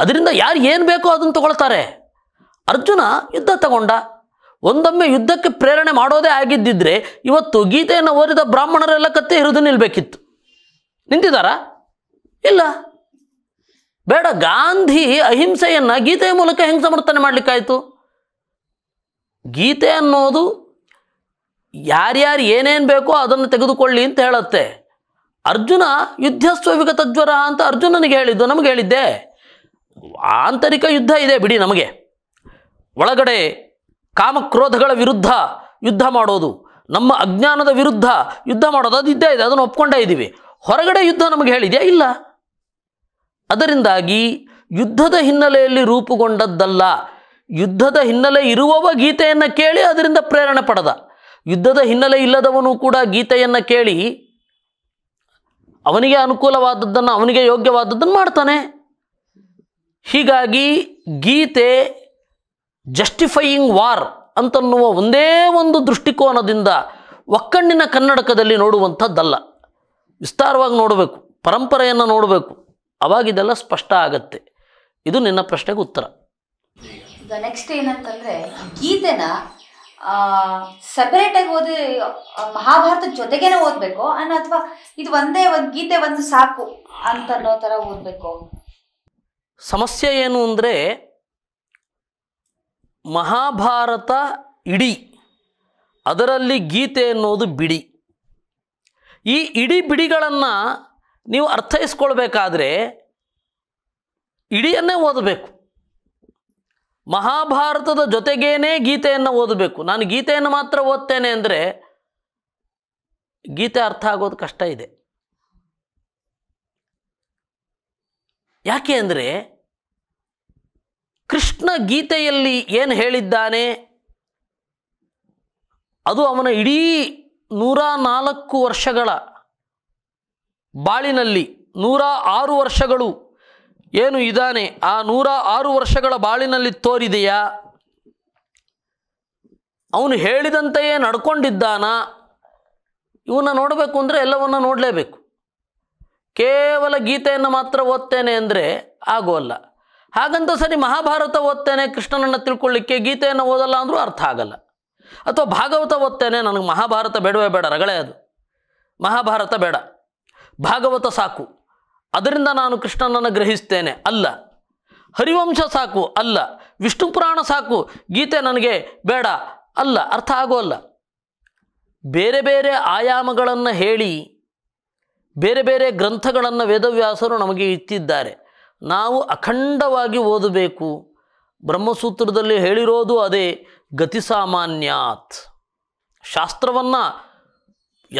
ಅದರಿಂದ ಯಾರು ಏನು ಬೇಕೋ ಅದನ್ನು ತಗೊಳ್ತಾರೆ ಅರ್ಜುನ ಯುದ್ಧ ತಗೊಂಡ ಒಂದೊಮ್ಮೆ ಯುದ್ಧಕ್ಕೆ ಪ್ರೇರಣೆ ಮಾಡೋದೇ ಆಗಿದ್ದಿದ್ರೆ ಇವತ್ತು ಗೀತೆಯನ್ನು ಓದಿದ ಬ್ರಾಹ್ಮಣರೆಲ್ಲ ಕತ್ತೆ ಹಿರಿದು ನಿಲ್ಬೇಕಿತ್ತು ನಿಂತಿದ್ದಾರಾ ಇಲ್ಲ ಬೇಡ ಗಾಂಧಿ ಅಹಿಂಸೆಯನ್ನು ಗೀತೆಯ ಮೂಲಕ ಹೆಂಗೆ ಸಮರ್ಥನೆ ಮಾಡಲಿಕ್ಕಾಯಿತು ಗೀತೆ ಅನ್ನೋದು ಯಾರ್ಯಾರು ಏನೇನು ಬೇಕೋ ಅದನ್ನು ತೆಗೆದುಕೊಳ್ಳಿ ಅಂತ ಹೇಳುತ್ತೆ ಅರ್ಜುನ ಯುದ್ಧಸ್ವ ವಿಗತ ಜ್ವರ ಅಂತ ಅರ್ಜುನನಿಗೆ ಹೇಳಿದ್ದು ನಮಗೆ ಹೇಳಿದ್ದೆ ಆಂತರಿಕ ಯುದ್ಧ ಇದೆ ಬಿಡಿ ನಮಗೆ ಒಳಗಡೆ ಕಾಮಕ್ರೋಧಗಳ ವಿರುದ್ಧ ಯುದ್ಧ ಮಾಡೋದು ನಮ್ಮ ಅಜ್ಞಾನದ ವಿರುದ್ಧ ಯುದ್ಧ ಮಾಡೋದು ಅದು ಇದ್ದೇ ಇದೆ ಅದನ್ನು ಒಪ್ಕೊಂಡೇ ಇದ್ದೀವಿ ಹೊರಗಡೆ ಯುದ್ಧ ನಮಗೆ ಹೇಳಿದೆಯಾ ಇಲ್ಲ ಅದರಿಂದಾಗಿ ಯುದ್ಧದ ಹಿನ್ನೆಲೆಯಲ್ಲಿ ರೂಪುಗೊಂಡದ್ದಲ್ಲ ಯುದ್ಧದ ಹಿನ್ನೆಲೆ ಇರುವವ ಗೀತೆಯನ್ನು ಕೇಳಿ ಅದರಿಂದ ಪ್ರೇರಣೆ ಪಡೆದ ಯುದ್ಧದ ಹಿನ್ನೆಲೆ ಇಲ್ಲದವನು ಕೂಡ ಗೀತೆಯನ್ನು ಕೇಳಿ ಅವನಿಗೆ ಅನುಕೂಲವಾದದ್ದನ್ನು ಅವನಿಗೆ ಯೋಗ್ಯವಾದದ್ದನ್ನು ಮಾಡ್ತಾನೆ ಹೀಗಾಗಿ ಗೀತೆ ಜಸ್ಟಿಫೈಯಿಂಗ್ ವಾರ್ ಅಂತನ್ನುವ ಒಂದೇ ಒಂದು ದೃಷ್ಟಿಕೋನದಿಂದ ಒಕ್ಕಣ್ಣಿನ ಕನ್ನಡಕದಲ್ಲಿ ನೋಡುವಂಥದ್ದಲ್ಲ ವಿಸ್ತಾರವಾಗಿ ನೋಡಬೇಕು ಪರಂಪರೆಯನ್ನು ನೋಡಬೇಕು ಅವಾಗಿದೆಲ್ಲ ಸ್ಪಷ್ಟ ಆಗತ್ತೆ ಇದು ನಿನ್ನ ಪ್ರಶ್ನೆಗೆ ಉತ್ತರ ನೆಕ್ಸ್ಟ್ ಏನಂತಂದರೆ ಗೀತೆನ ಆಗಿ ಓದಿ ಮಹಾಭಾರತ ಜೊತೆಗೇನೆ ಓದಬೇಕು ಅನ್ನ ಅಥವಾ ಇದು ಒಂದೇ ಒಂದು ಗೀತೆ ಒಂದು ಸಾಕು ಅಂತ ಅನ್ನೋ ಥರ ಓದಬೇಕು ಸಮಸ್ಯೆ ಏನು ಅಂದರೆ ಮಹಾಭಾರತ ಇಡೀ ಅದರಲ್ಲಿ ಗೀತೆ ಅನ್ನೋದು ಬಿಡಿ ಈ ಇಡೀ ಬಿಡಿಗಳನ್ನು ನೀವು ಅರ್ಥೈಸ್ಕೊಳ್ಬೇಕಾದ್ರೆ ಇಡಿಯನ್ನೇ ಓದಬೇಕು ಮಹಾಭಾರತದ ಜೊತೆಗೇನೆ ಗೀತೆಯನ್ನು ಓದಬೇಕು ನಾನು ಗೀತೆಯನ್ನು ಮಾತ್ರ ಓದ್ತೇನೆ ಅಂದರೆ ಗೀತೆ ಅರ್ಥ ಆಗೋದು ಕಷ್ಟ ಇದೆ ಯಾಕೆ ಅಂದರೆ ಕೃಷ್ಣ ಗೀತೆಯಲ್ಲಿ ಏನು ಹೇಳಿದ್ದಾನೆ ಅದು ಅವನ ಇಡೀ ನೂರ ನಾಲ್ಕು ವರ್ಷಗಳ ಬಾಳಿನಲ್ಲಿ ನೂರ ಆರು ವರ್ಷಗಳು ಏನು ಇದ್ದಾನೆ ಆ ನೂರ ಆರು ವರ್ಷಗಳ ಬಾಳಿನಲ್ಲಿ ತೋರಿದೆಯಾ ಅವನು ಹೇಳಿದಂತೆಯೇ ನಡ್ಕೊಂಡಿದ್ದಾನ ಇವನ್ನ ನೋಡಬೇಕು ಅಂದರೆ ಎಲ್ಲವನ್ನು ನೋಡಲೇಬೇಕು ಕೇವಲ ಗೀತೆಯನ್ನು ಮಾತ್ರ ಓದ್ತೇನೆ ಅಂದರೆ ಆಗೋಲ್ಲ ಹಾಗಂತ ಸರಿ ಮಹಾಭಾರತ ಓದ್ತೇನೆ ಕೃಷ್ಣನನ್ನು ತಿಳ್ಕೊಳ್ಳಿಕ್ಕೆ ಗೀತೆಯನ್ನು ಓದಲ್ಲ ಅಂದರೂ ಅರ್ಥ ಆಗಲ್ಲ ಅಥವಾ ಭಾಗವತ ಓದ್ತೇನೆ ನನಗೆ ಮಹಾಭಾರತ ಬೇಡವೇ ಬೇಡ ರಗಳೇ ಅದು ಮಹಾಭಾರತ ಬೇಡ ಭಾಗವತ ಸಾಕು ಅದರಿಂದ ನಾನು ಕೃಷ್ಣನನ್ನು ಗ್ರಹಿಸ್ತೇನೆ ಅಲ್ಲ ಹರಿವಂಶ ಸಾಕು ಅಲ್ಲ ವಿಷ್ಣು ಪುರಾಣ ಸಾಕು ಗೀತೆ ನನಗೆ ಬೇಡ ಅಲ್ಲ ಅರ್ಥ ಆಗೋಲ್ಲ ಬೇರೆ ಬೇರೆ ಆಯಾಮಗಳನ್ನು ಹೇಳಿ ಬೇರೆ ಬೇರೆ ಗ್ರಂಥಗಳನ್ನು ವೇದವ್ಯಾಸರು ನಮಗೆ ಇತ್ತಿದ್ದಾರೆ ನಾವು ಅಖಂಡವಾಗಿ ಓದಬೇಕು ಬ್ರಹ್ಮಸೂತ್ರದಲ್ಲಿ ಹೇಳಿರೋದು ಅದೇ ಗತಿಸಾಮಾನ್ಯಾತ್ ಶಾಸ್ತ್ರವನ್ನು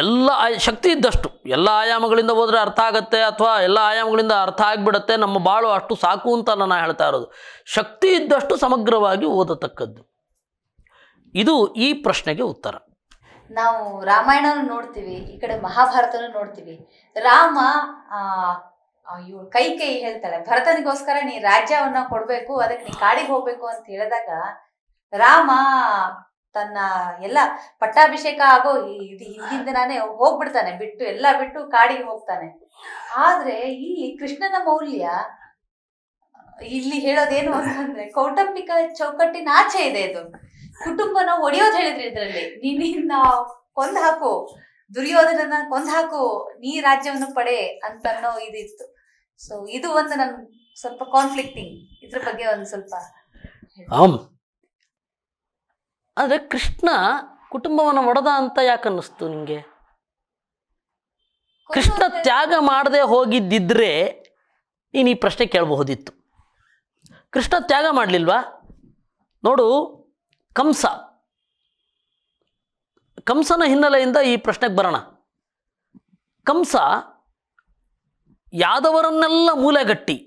ಎಲ್ಲ ಶಕ್ತಿ ಇದ್ದಷ್ಟು ಎಲ್ಲ ಆಯಾಮಗಳಿಂದ ಹೋದರೆ ಅರ್ಥ ಆಗುತ್ತೆ ಅಥವಾ ಎಲ್ಲ ಆಯಾಮಗಳಿಂದ ಅರ್ಥ ಆಗಿಬಿಡುತ್ತೆ ನಮ್ಮ ಬಾಳು ಅಷ್ಟು ಸಾಕು ಅಂತ ನಾನು ಹೇಳ್ತಾ ಇರೋದು ಶಕ್ತಿ ಇದ್ದಷ್ಟು ಸಮಗ್ರವಾಗಿ ಓದತಕ್ಕದ್ದು ಇದು ಈ ಪ್ರಶ್ನೆಗೆ ಉತ್ತರ ನಾವು ರಾಮಾಯಣನ ನೋಡ್ತೀವಿ ಈ ಕಡೆ ಮಹಾಭಾರತನೂ ನೋಡ್ತೀವಿ ರಾಮ ಇವ್ರು ಕೈ ಕೈ ಹೇಳ್ತಾಳೆ ಭರತನಿಗೋಸ್ಕರ ನೀ ರಾಜ್ಯವನ್ನ ಕೊಡ್ಬೇಕು ಅದಕ್ಕೆ ನೀ ಕಾಡಿಗೆ ಹೋಗ್ಬೇಕು ಅಂತ ಹೇಳಿದಾಗ ರಾಮ ತನ್ನ ಎಲ್ಲ ಪಟ್ಟಾಭಿಷೇಕ ಆಗೋ ಇದು ನಾನೇ ಹೋಗ್ಬಿಡ್ತಾನೆ ಬಿಟ್ಟು ಎಲ್ಲ ಬಿಟ್ಟು ಕಾಡಿಗೆ ಹೋಗ್ತಾನೆ ಆದ್ರೆ ಇಲ್ಲಿ ಕೃಷ್ಣನ ಮೌಲ್ಯ ಇಲ್ಲಿ ಹೇಳೋದೇನು ಅಂತಂದ್ರೆ ಕೌಟುಂಬಿಕ ಚೌಕಟ್ಟಿನ ಆಚೆ ಇದೆ ಇದು ಕುಟುಂಬನ ಒಡೆಯೋದು ಹೇಳಿದ್ರೆ ಇದ್ರಲ್ಲಿ ನಿನ್ನ ಕೊಂದ್ ಹಾಕು ದುರ್ಯೋಧನನ ಕೊಂದ್ ಹಾಕು ನೀ ರಾಜ್ಯವನ್ನು ಪಡೆ ಅನ್ನೋ ಇದಿತ್ತು ಸೊ ಇದು ಒಂದು ನನ್ ಸ್ವಲ್ಪ ಕಾನ್ಫ್ಲಿಕ್ಟಿಂಗ್ ಇದ್ರ ಬಗ್ಗೆ ಒಂದ್ ಸ್ವಲ್ಪ ಆದರೆ ಕೃಷ್ಣ ಕುಟುಂಬವನ್ನು ಒಡೆದ ಅಂತ ಯಾಕೆ ಅನ್ನಿಸ್ತು ನಿಮಗೆ ಕೃಷ್ಣ ತ್ಯಾಗ ಮಾಡದೆ ಹೋಗಿದ್ದಿದ್ರೆ ನೀನು ಈ ಪ್ರಶ್ನೆ ಕೇಳಬಹುದಿತ್ತು ಕೃಷ್ಣ ತ್ಯಾಗ ಮಾಡಲಿಲ್ವಾ ನೋಡು ಕಂಸ ಕಂಸನ ಹಿನ್ನೆಲೆಯಿಂದ ಈ ಪ್ರಶ್ನೆಗೆ ಬರೋಣ ಕಂಸ ಯಾದವರನ್ನೆಲ್ಲ ಮೂಲೆಗಟ್ಟಿ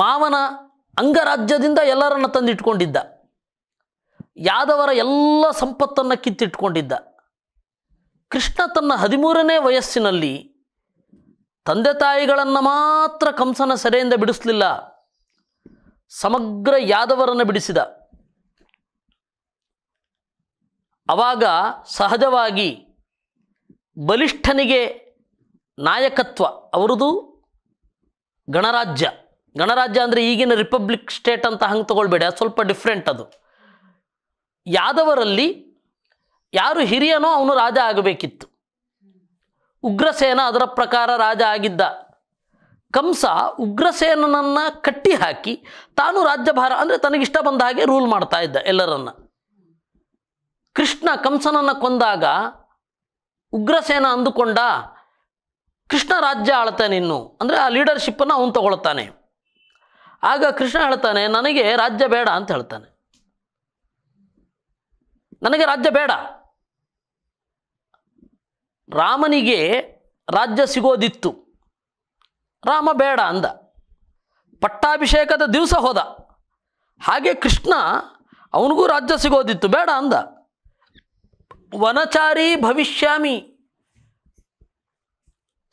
ಮಾವನ ಅಂಗರಾಜ್ಯದಿಂದ ಎಲ್ಲರನ್ನ ತಂದಿಟ್ಕೊಂಡಿದ್ದ ಯಾದವರ ಎಲ್ಲ ಸಂಪತ್ತನ್ನು ಕಿತ್ತಿಟ್ಕೊಂಡಿದ್ದ ಕೃಷ್ಣ ತನ್ನ ಹದಿಮೂರನೇ ವಯಸ್ಸಿನಲ್ಲಿ ತಂದೆ ತಾಯಿಗಳನ್ನು ಮಾತ್ರ ಕಂಸನ ಸೆರೆಯಿಂದ ಬಿಡಿಸಲಿಲ್ಲ ಸಮಗ್ರ ಯಾದವರನ್ನು ಬಿಡಿಸಿದ ಅವಾಗ ಸಹಜವಾಗಿ ಬಲಿಷ್ಠನಿಗೆ ನಾಯಕತ್ವ ಅವರದು ಗಣರಾಜ್ಯ ಗಣರಾಜ್ಯ ಅಂದರೆ ಈಗಿನ ರಿಪಬ್ಲಿಕ್ ಸ್ಟೇಟ್ ಅಂತ ಹಂಗೆ ತಗೊಳ್ಬೇಡ ಅದು ಸ್ವಲ್ಪ ಡಿಫ್ರೆಂಟ್ ಅದು ಯಾದವರಲ್ಲಿ ಯಾರು ಹಿರಿಯನೋ ಅವನು ರಾಜ ಆಗಬೇಕಿತ್ತು ಉಗ್ರಸೇನ ಅದರ ಪ್ರಕಾರ ರಾಜ ಆಗಿದ್ದ ಕಂಸ ಉಗ್ರಸೇನನನ್ನು ಕಟ್ಟಿ ಹಾಕಿ ತಾನು ರಾಜ್ಯಭಾರ ಅಂದರೆ ತನಗಿಷ್ಟ ಬಂದ ಹಾಗೆ ರೂಲ್ ಮಾಡ್ತಾ ಇದ್ದ ಎಲ್ಲರನ್ನ ಕೃಷ್ಣ ಕಂಸನನ್ನು ಕೊಂದಾಗ ಉಗ್ರಸೇನ ಅಂದುಕೊಂಡ ಕೃಷ್ಣ ರಾಜ್ಯ ಆಳ್ತಾನೆ ಇನ್ನು ಅಂದರೆ ಆ ಲೀಡರ್ಶಿಪ್ಪನ್ನು ಅವನು ತಗೊಳ್ತಾನೆ ಆಗ ಕೃಷ್ಣ ಹೇಳ್ತಾನೆ ನನಗೆ ರಾಜ್ಯ ಬೇಡ ಅಂತ ಹೇಳ್ತಾನೆ ನನಗೆ ರಾಜ್ಯ ಬೇಡ ರಾಮನಿಗೆ ರಾಜ್ಯ ಸಿಗೋದಿತ್ತು ರಾಮ ಬೇಡ ಅಂದ ಪಟ್ಟಾಭಿಷೇಕದ ದಿವಸ ಹೋದ ಹಾಗೆ ಕೃಷ್ಣ ಅವನಿಗೂ ರಾಜ್ಯ ಸಿಗೋದಿತ್ತು ಬೇಡ ಅಂದ ವನಚಾರಿ ಭವಿಷ್ಯಾಮಿ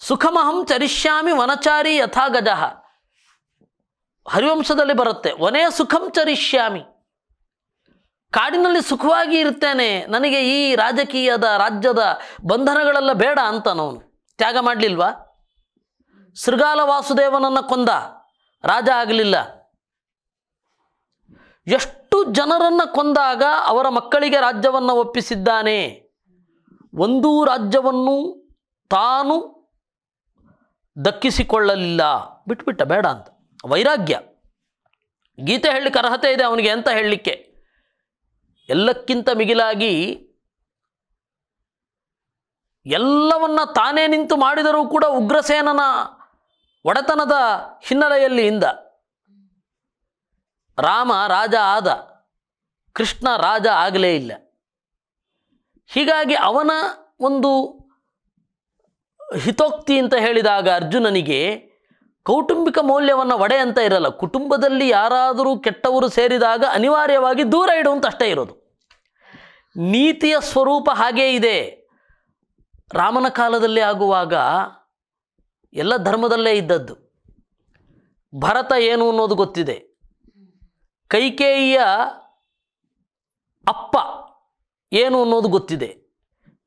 ಸುಖಮಹಂ ಚರಿಷ್ಯಾಮಿ ವನಚಾರಿ ಯಥಾ ಗಜಃ ಹರಿವಂಶದಲ್ಲಿ ಬರುತ್ತೆ ಒನೆಯ ಸುಖಂ ಚರಿಷ್ಯಾಮಿ ಕಾಡಿನಲ್ಲಿ ಸುಖವಾಗಿ ಇರ್ತೇನೆ ನನಗೆ ಈ ರಾಜಕೀಯದ ರಾಜ್ಯದ ಬಂಧನಗಳೆಲ್ಲ ಬೇಡ ಅಂತನವನು ತ್ಯಾಗ ಮಾಡಲಿಲ್ವಾ ಶೃಗಾಲ ವಾಸುದೇವನನ್ನು ಕೊಂದ ರಾಜ ಆಗಲಿಲ್ಲ ಎಷ್ಟು ಜನರನ್ನು ಕೊಂದಾಗ ಅವರ ಮಕ್ಕಳಿಗೆ ರಾಜ್ಯವನ್ನು ಒಪ್ಪಿಸಿದ್ದಾನೆ ಒಂದೂ ರಾಜ್ಯವನ್ನು ತಾನು ದಕ್ಕಿಸಿಕೊಳ್ಳಲಿಲ್ಲ ಬಿಟ್ಬಿಟ್ಟ ಬೇಡ ಅಂತ ವೈರಾಗ್ಯ ಗೀತೆ ಹೇಳಲಿಕ್ಕೆ ಅರ್ಹತೆ ಇದೆ ಅವನಿಗೆ ಅಂತ ಹೇಳಲಿಕ್ಕೆ ಎಲ್ಲಕ್ಕಿಂತ ಮಿಗಿಲಾಗಿ ಎಲ್ಲವನ್ನ ತಾನೇ ನಿಂತು ಮಾಡಿದರೂ ಕೂಡ ಉಗ್ರಸೇನನ ಒಡೆತನದ ಹಿನ್ನೆಲೆಯಲ್ಲಿ ಇಂದ ರಾಮ ರಾಜ ಆದ ಕೃಷ್ಣ ರಾಜ ಆಗಲೇ ಇಲ್ಲ ಹೀಗಾಗಿ ಅವನ ಒಂದು ಹಿತೋಕ್ತಿ ಅಂತ ಹೇಳಿದಾಗ ಅರ್ಜುನನಿಗೆ ಕೌಟುಂಬಿಕ ಮೌಲ್ಯವನ್ನು ಒಡೆ ಅಂತ ಇರಲ್ಲ ಕುಟುಂಬದಲ್ಲಿ ಯಾರಾದರೂ ಕೆಟ್ಟವರು ಸೇರಿದಾಗ ಅನಿವಾರ್ಯವಾಗಿ ದೂರ ಇಡುವಂತ ಅಷ್ಟೇ ಇರೋದು ನೀತಿಯ ಸ್ವರೂಪ ಹಾಗೇ ಇದೆ ರಾಮನ ಕಾಲದಲ್ಲಿ ಆಗುವಾಗ ಎಲ್ಲ ಧರ್ಮದಲ್ಲೇ ಇದ್ದದ್ದು ಭರತ ಏನು ಅನ್ನೋದು ಗೊತ್ತಿದೆ ಕೈಕೇಯಿಯ ಅಪ್ಪ ಏನು ಅನ್ನೋದು ಗೊತ್ತಿದೆ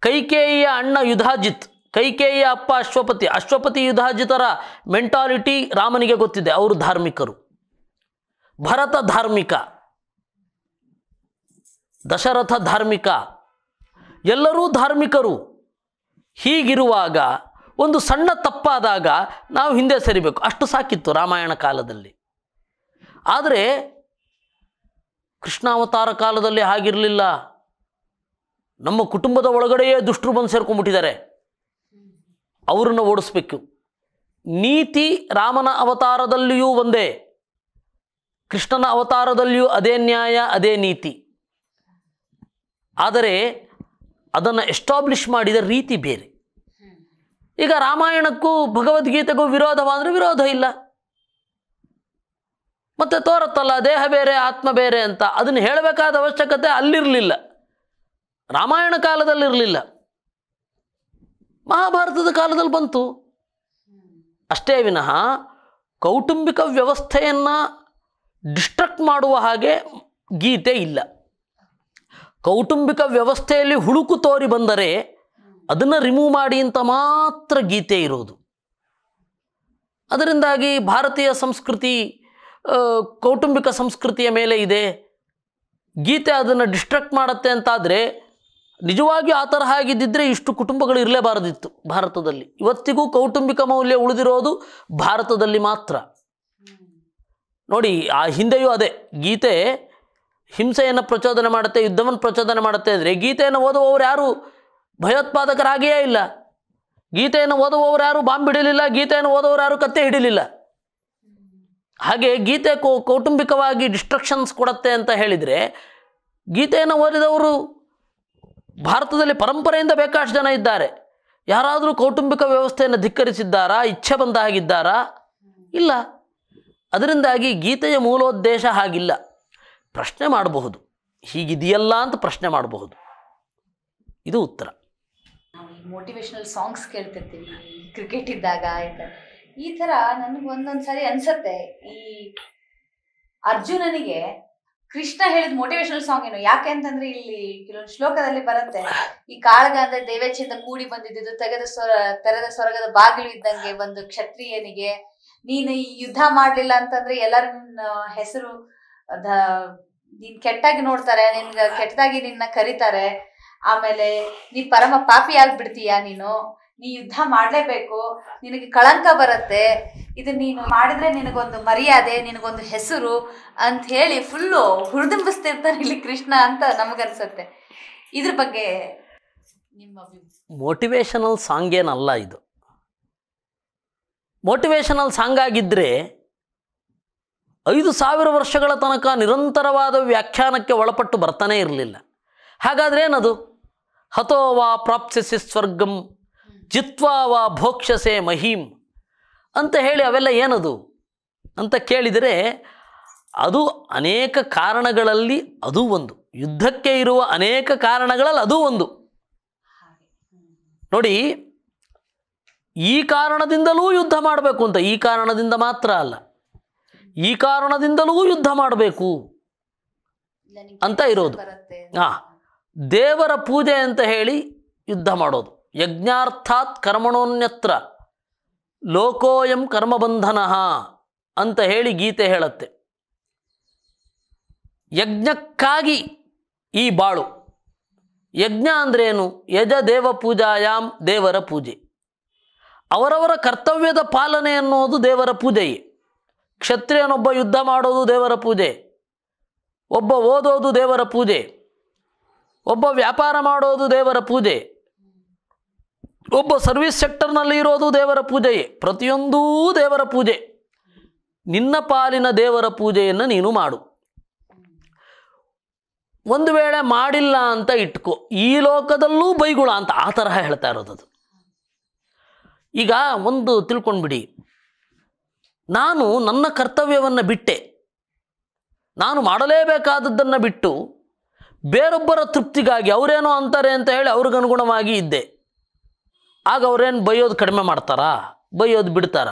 ಕೈಕೇಯಿಯ ಅಣ್ಣ ಯುಧಾಜಿತ್ ಕೈಕೇಯಿಯ ಅಪ್ಪ ಅಶ್ವಪತಿ ಅಶ್ವಪತಿ ಯುಧಾಜಿತರ ಮೆಂಟಾಲಿಟಿ ರಾಮನಿಗೆ ಗೊತ್ತಿದೆ ಅವರು ಧಾರ್ಮಿಕರು ಭರತ ಧಾರ್ಮಿಕ ದಶರಥ ಧಾರ್ಮಿಕ ಎಲ್ಲರೂ ಧಾರ್ಮಿಕರು ಹೀಗಿರುವಾಗ ಒಂದು ಸಣ್ಣ ತಪ್ಪಾದಾಗ ನಾವು ಹಿಂದೆ ಸರಿಬೇಕು ಅಷ್ಟು ಸಾಕಿತ್ತು ರಾಮಾಯಣ ಕಾಲದಲ್ಲಿ ಆದರೆ ಕೃಷ್ಣಾವತಾರ ಕಾಲದಲ್ಲಿ ಆಗಿರಲಿಲ್ಲ ನಮ್ಮ ಕುಟುಂಬದ ಒಳಗಡೆಯೇ ದುಷ್ಟರು ಬಂದು ಸೇರ್ಕೊಂಡ್ಬಿಟ್ಟಿದ್ದಾರೆ ಅವ್ರನ್ನ ಓಡಿಸ್ಬೇಕು ನೀತಿ ರಾಮನ ಅವತಾರದಲ್ಲಿಯೂ ಒಂದೇ ಕೃಷ್ಣನ ಅವತಾರದಲ್ಲಿಯೂ ಅದೇ ನ್ಯಾಯ ಅದೇ ನೀತಿ ಆದರೆ ಅದನ್ನು ಎಸ್ಟಾಬ್ಲಿಷ್ ಮಾಡಿದ ರೀತಿ ಬೇರೆ ಈಗ ರಾಮಾಯಣಕ್ಕೂ ಭಗವದ್ಗೀತೆಗೂ ವಿರೋಧವಾದರೆ ವಿರೋಧ ಇಲ್ಲ ಮತ್ತು ತೋರತ್ತಲ್ಲ ದೇಹ ಬೇರೆ ಆತ್ಮ ಬೇರೆ ಅಂತ ಅದನ್ನು ಹೇಳಬೇಕಾದ ಅವಶ್ಯಕತೆ ಅಲ್ಲಿರಲಿಲ್ಲ ರಾಮಾಯಣ ಕಾಲದಲ್ಲಿರಲಿಲ್ಲ ಮಹಾಭಾರತದ ಕಾಲದಲ್ಲಿ ಬಂತು ಅಷ್ಟೇ ವಿನಃ ಕೌಟುಂಬಿಕ ವ್ಯವಸ್ಥೆಯನ್ನು ಡಿಸ್ಟ್ರಕ್ಟ್ ಮಾಡುವ ಹಾಗೆ ಗೀತೆ ಇಲ್ಲ ಕೌಟುಂಬಿಕ ವ್ಯವಸ್ಥೆಯಲ್ಲಿ ಹುಳುಕು ತೋರಿ ಬಂದರೆ ಅದನ್ನು ರಿಮೂವ್ ಮಾಡಿ ಅಂತ ಮಾತ್ರ ಗೀತೆ ಇರೋದು ಅದರಿಂದಾಗಿ ಭಾರತೀಯ ಸಂಸ್ಕೃತಿ ಕೌಟುಂಬಿಕ ಸಂಸ್ಕೃತಿಯ ಮೇಲೆ ಇದೆ ಗೀತೆ ಅದನ್ನು ಡಿಸ್ಟ್ರಕ್ಟ್ ಮಾಡುತ್ತೆ ಅಂತಾದರೆ ನಿಜವಾಗಿ ಆ ತರಹ ಆಗಿದ್ದಿದ್ರೆ ಇಷ್ಟು ಕುಟುಂಬಗಳು ಇರಲೇಬಾರದಿತ್ತು ಭಾರತದಲ್ಲಿ ಇವತ್ತಿಗೂ ಕೌಟುಂಬಿಕ ಮೌಲ್ಯ ಉಳಿದಿರೋದು ಭಾರತದಲ್ಲಿ ಮಾತ್ರ ನೋಡಿ ಆ ಹಿಂದೆಯೂ ಅದೇ ಗೀತೆ ಹಿಂಸೆಯನ್ನು ಪ್ರಚೋದನೆ ಮಾಡುತ್ತೆ ಯುದ್ಧವನ್ನು ಪ್ರಚೋದನೆ ಮಾಡುತ್ತೆ ಅಂದರೆ ಗೀತೆಯನ್ನು ಓದುವವರು ಯಾರು ಭಯೋತ್ಪಾದಕರಾಗಿಯೇ ಇಲ್ಲ ಗೀತೆಯನ್ನು ಓದುವವರು ಯಾರು ಬಾಂಬ್ ಬಿಡಲಿಲ್ಲ ಗೀತೆಯನ್ನು ಓದುವವರು ಯಾರು ಕತ್ತೆ ಹಿಡಿಯಲಿಲ್ಲ ಹಾಗೆ ಗೀತೆ ಕೌಟುಂಬಿಕವಾಗಿ ಡಿಸ್ಟ್ರಕ್ಷನ್ಸ್ ಕೊಡತ್ತೆ ಅಂತ ಹೇಳಿದರೆ ಗೀತೆಯನ್ನು ಓದಿದವರು ಭಾರತದಲ್ಲಿ ಪರಂಪರೆಯಿಂದ ಬೇಕಾಷ್ಟು ಜನ ಇದ್ದಾರೆ ಯಾರಾದರೂ ಕೌಟುಂಬಿಕ ವ್ಯವಸ್ಥೆಯನ್ನು ಧಿಕ್ಕರಿಸಿದ್ದಾರಾ ಇಚ್ಛೆ ಬಂದ ಹಾಗಿದ್ದಾರಾ ಇಲ್ಲ ಅದರಿಂದಾಗಿ ಗೀತೆಯ ಮೂಲೋದ್ದೇಶ ಹಾಗಿಲ್ಲ ಪ್ರಶ್ನೆ ಮಾಡಬಹುದು ಹೀಗಿದೆಯಲ್ಲ ಅಂತ ಪ್ರಶ್ನೆ ಮಾಡಬಹುದು ಇದು ಉತ್ತರ ಮೋಟಿವೇಶ್ನಲ್ ಸಾಂಗ್ಸ್ ಕೇಳ್ತಿರ್ತೀವಿ ಕ್ರಿಕೆಟ್ ಇದ್ದಾಗ ಈ ಥರ ನನಗೆ ಒಂದೊಂದು ಸಾರಿ ಅನಿಸುತ್ತೆ ಈ ಅರ್ಜುನನಿಗೆ ಕೃಷ್ಣ ಹೇಳಿದ ಮೋಟಿವೇಶನಲ್ ಸಾಂಗ್ ಏನು ಯಾಕೆ ಅಂತಂದ್ರೆ ಇಲ್ಲಿ ಕೆಲವೊಂದು ಶ್ಲೋಕದಲ್ಲಿ ಬರುತ್ತೆ ಈ ಕಾಳಗ ಅಂದ್ರೆ ದೇವೇಚ್ಛೆಯಿಂದ ಕೂಡಿ ಬಂದಿದ್ದು ತೆಗೆದ ಸ್ವರ ತೆರೆದ ಸ್ವರ್ಗದ ಬಾಗಿಲು ಇದ್ದಂಗೆ ಒಂದು ಕ್ಷತ್ರಿಯನಿಗೆ ನೀನು ಈ ಯುದ್ಧ ಮಾಡ್ಲಿಲ್ಲ ಅಂತಂದ್ರೆ ಎಲ್ಲರ ಹೆಸರು ನೀನ್ ಕೆಟ್ಟಾಗಿ ನೋಡ್ತಾರೆ ನಿನ್ಗ ಕೆಟ್ಟದಾಗಿ ನಿನ್ನ ಕರೀತಾರೆ ಆಮೇಲೆ ನೀ ಪರಮ ಪಾಪಿ ಆಗ್ಬಿಡ್ತೀಯ ನೀನು ನೀ ಯುದ್ಧ ಮಾಡಲೇಬೇಕು ನಿನಗೆ ಕಳಂಕ ಬರುತ್ತೆ ಇದು ನೀನು ಮಾಡಿದ್ರೆ ನಿನಗೊಂದು ಮರ್ಯಾದೆ ನಿನಗೊಂದು ಹೆಸರು ಅಂತ ಹೇಳಿ ಫುಲ್ಲು ಹುರಿದುಂಬಿಸ್ತಿರ್ತಾನೆ ಇಲ್ಲಿ ಕೃಷ್ಣ ಅಂತ ನಮಗನ್ಸುತ್ತೆ ಇದ್ರ ಬಗ್ಗೆ ನಿಮ್ಮ ಮೋಟಿವೇಶನಲ್ ಸಾಂಗ್ ಏನಲ್ಲ ಇದು ಮೋಟಿವೇಶನಲ್ ಸಾಂಗ್ ಆಗಿದ್ದರೆ ಐದು ಸಾವಿರ ವರ್ಷಗಳ ತನಕ ನಿರಂತರವಾದ ವ್ಯಾಖ್ಯಾನಕ್ಕೆ ಒಳಪಟ್ಟು ಬರ್ತಾನೇ ಇರಲಿಲ್ಲ ಹಾಗಾದ್ರೆ ಏನದು ಹತೋವಾ ಪ್ರಾಪ್ಸಿಸಿ ಸ್ವರ್ಗಂ ಜಿತ್ವಾವ ಭೋಕ್ಷಸೆ ಮಹೀಂ ಅಂತ ಹೇಳಿ ಅವೆಲ್ಲ ಏನದು ಅಂತ ಕೇಳಿದರೆ ಅದು ಅನೇಕ ಕಾರಣಗಳಲ್ಲಿ ಅದು ಒಂದು ಯುದ್ಧಕ್ಕೆ ಇರುವ ಅನೇಕ ಕಾರಣಗಳಲ್ಲಿ ಅದು ಒಂದು ನೋಡಿ ಈ ಕಾರಣದಿಂದಲೂ ಯುದ್ಧ ಮಾಡಬೇಕು ಅಂತ ಈ ಕಾರಣದಿಂದ ಮಾತ್ರ ಅಲ್ಲ ಈ ಕಾರಣದಿಂದಲೂ ಯುದ್ಧ ಮಾಡಬೇಕು ಅಂತ ಇರೋದು ಹಾಂ ದೇವರ ಪೂಜೆ ಅಂತ ಹೇಳಿ ಯುದ್ಧ ಮಾಡೋದು ಯಜ್ಞಾರ್ಥಾತ್ ಕರ್ಮಣೋನ್ಯತ್ರ ಲೋಕೋಯಂ ಕರ್ಮಬಂಧನ ಅಂತ ಹೇಳಿ ಗೀತೆ ಹೇಳುತ್ತೆ ಯಜ್ಞಕ್ಕಾಗಿ ಈ ಬಾಳು ಯಜ್ಞ ಅಂದ್ರೇನು ಯಜ ದೇವ ಪೂಜಾಯಾಮ್ ದೇವರ ಪೂಜೆ ಅವರವರ ಕರ್ತವ್ಯದ ಪಾಲನೆ ಅನ್ನೋದು ದೇವರ ಪೂಜೆಯೇ ಕ್ಷತ್ರಿಯನೊಬ್ಬ ಯುದ್ಧ ಮಾಡೋದು ದೇವರ ಪೂಜೆ ಒಬ್ಬ ಓದೋದು ದೇವರ ಪೂಜೆ ಒಬ್ಬ ವ್ಯಾಪಾರ ಮಾಡೋದು ದೇವರ ಪೂಜೆ ಒಬ್ಬ ಸರ್ವಿಸ್ ಸೆಕ್ಟರ್ನಲ್ಲಿ ಇರೋದು ದೇವರ ಪೂಜೆಯೇ ಪ್ರತಿಯೊಂದೂ ದೇವರ ಪೂಜೆ ನಿನ್ನ ಪಾಲಿನ ದೇವರ ಪೂಜೆಯನ್ನು ನೀನು ಮಾಡು ಒಂದು ವೇಳೆ ಮಾಡಿಲ್ಲ ಅಂತ ಇಟ್ಕೋ ಈ ಲೋಕದಲ್ಲೂ ಬೈಗುಳ ಅಂತ ಆ ತರಹ ಹೇಳ್ತಾ ಇರೋದದು ಈಗ ಒಂದು ತಿಳ್ಕೊಂಡ್ಬಿಡಿ ನಾನು ನನ್ನ ಕರ್ತವ್ಯವನ್ನು ಬಿಟ್ಟೆ ನಾನು ಮಾಡಲೇಬೇಕಾದದ್ದನ್ನು ಬಿಟ್ಟು ಬೇರೊಬ್ಬರ ತೃಪ್ತಿಗಾಗಿ ಅವರೇನೋ ಅಂತಾರೆ ಅಂತ ಹೇಳಿ ಅವ್ರಿಗನುಗುಣವಾಗಿ ಇದ್ದೆ ಆಗ ಅವ್ರೇನು ಬೈಯೋದು ಕಡಿಮೆ ಮಾಡ್ತಾರಾ ಬೈಯೋದು ಬಿಡ್ತಾರ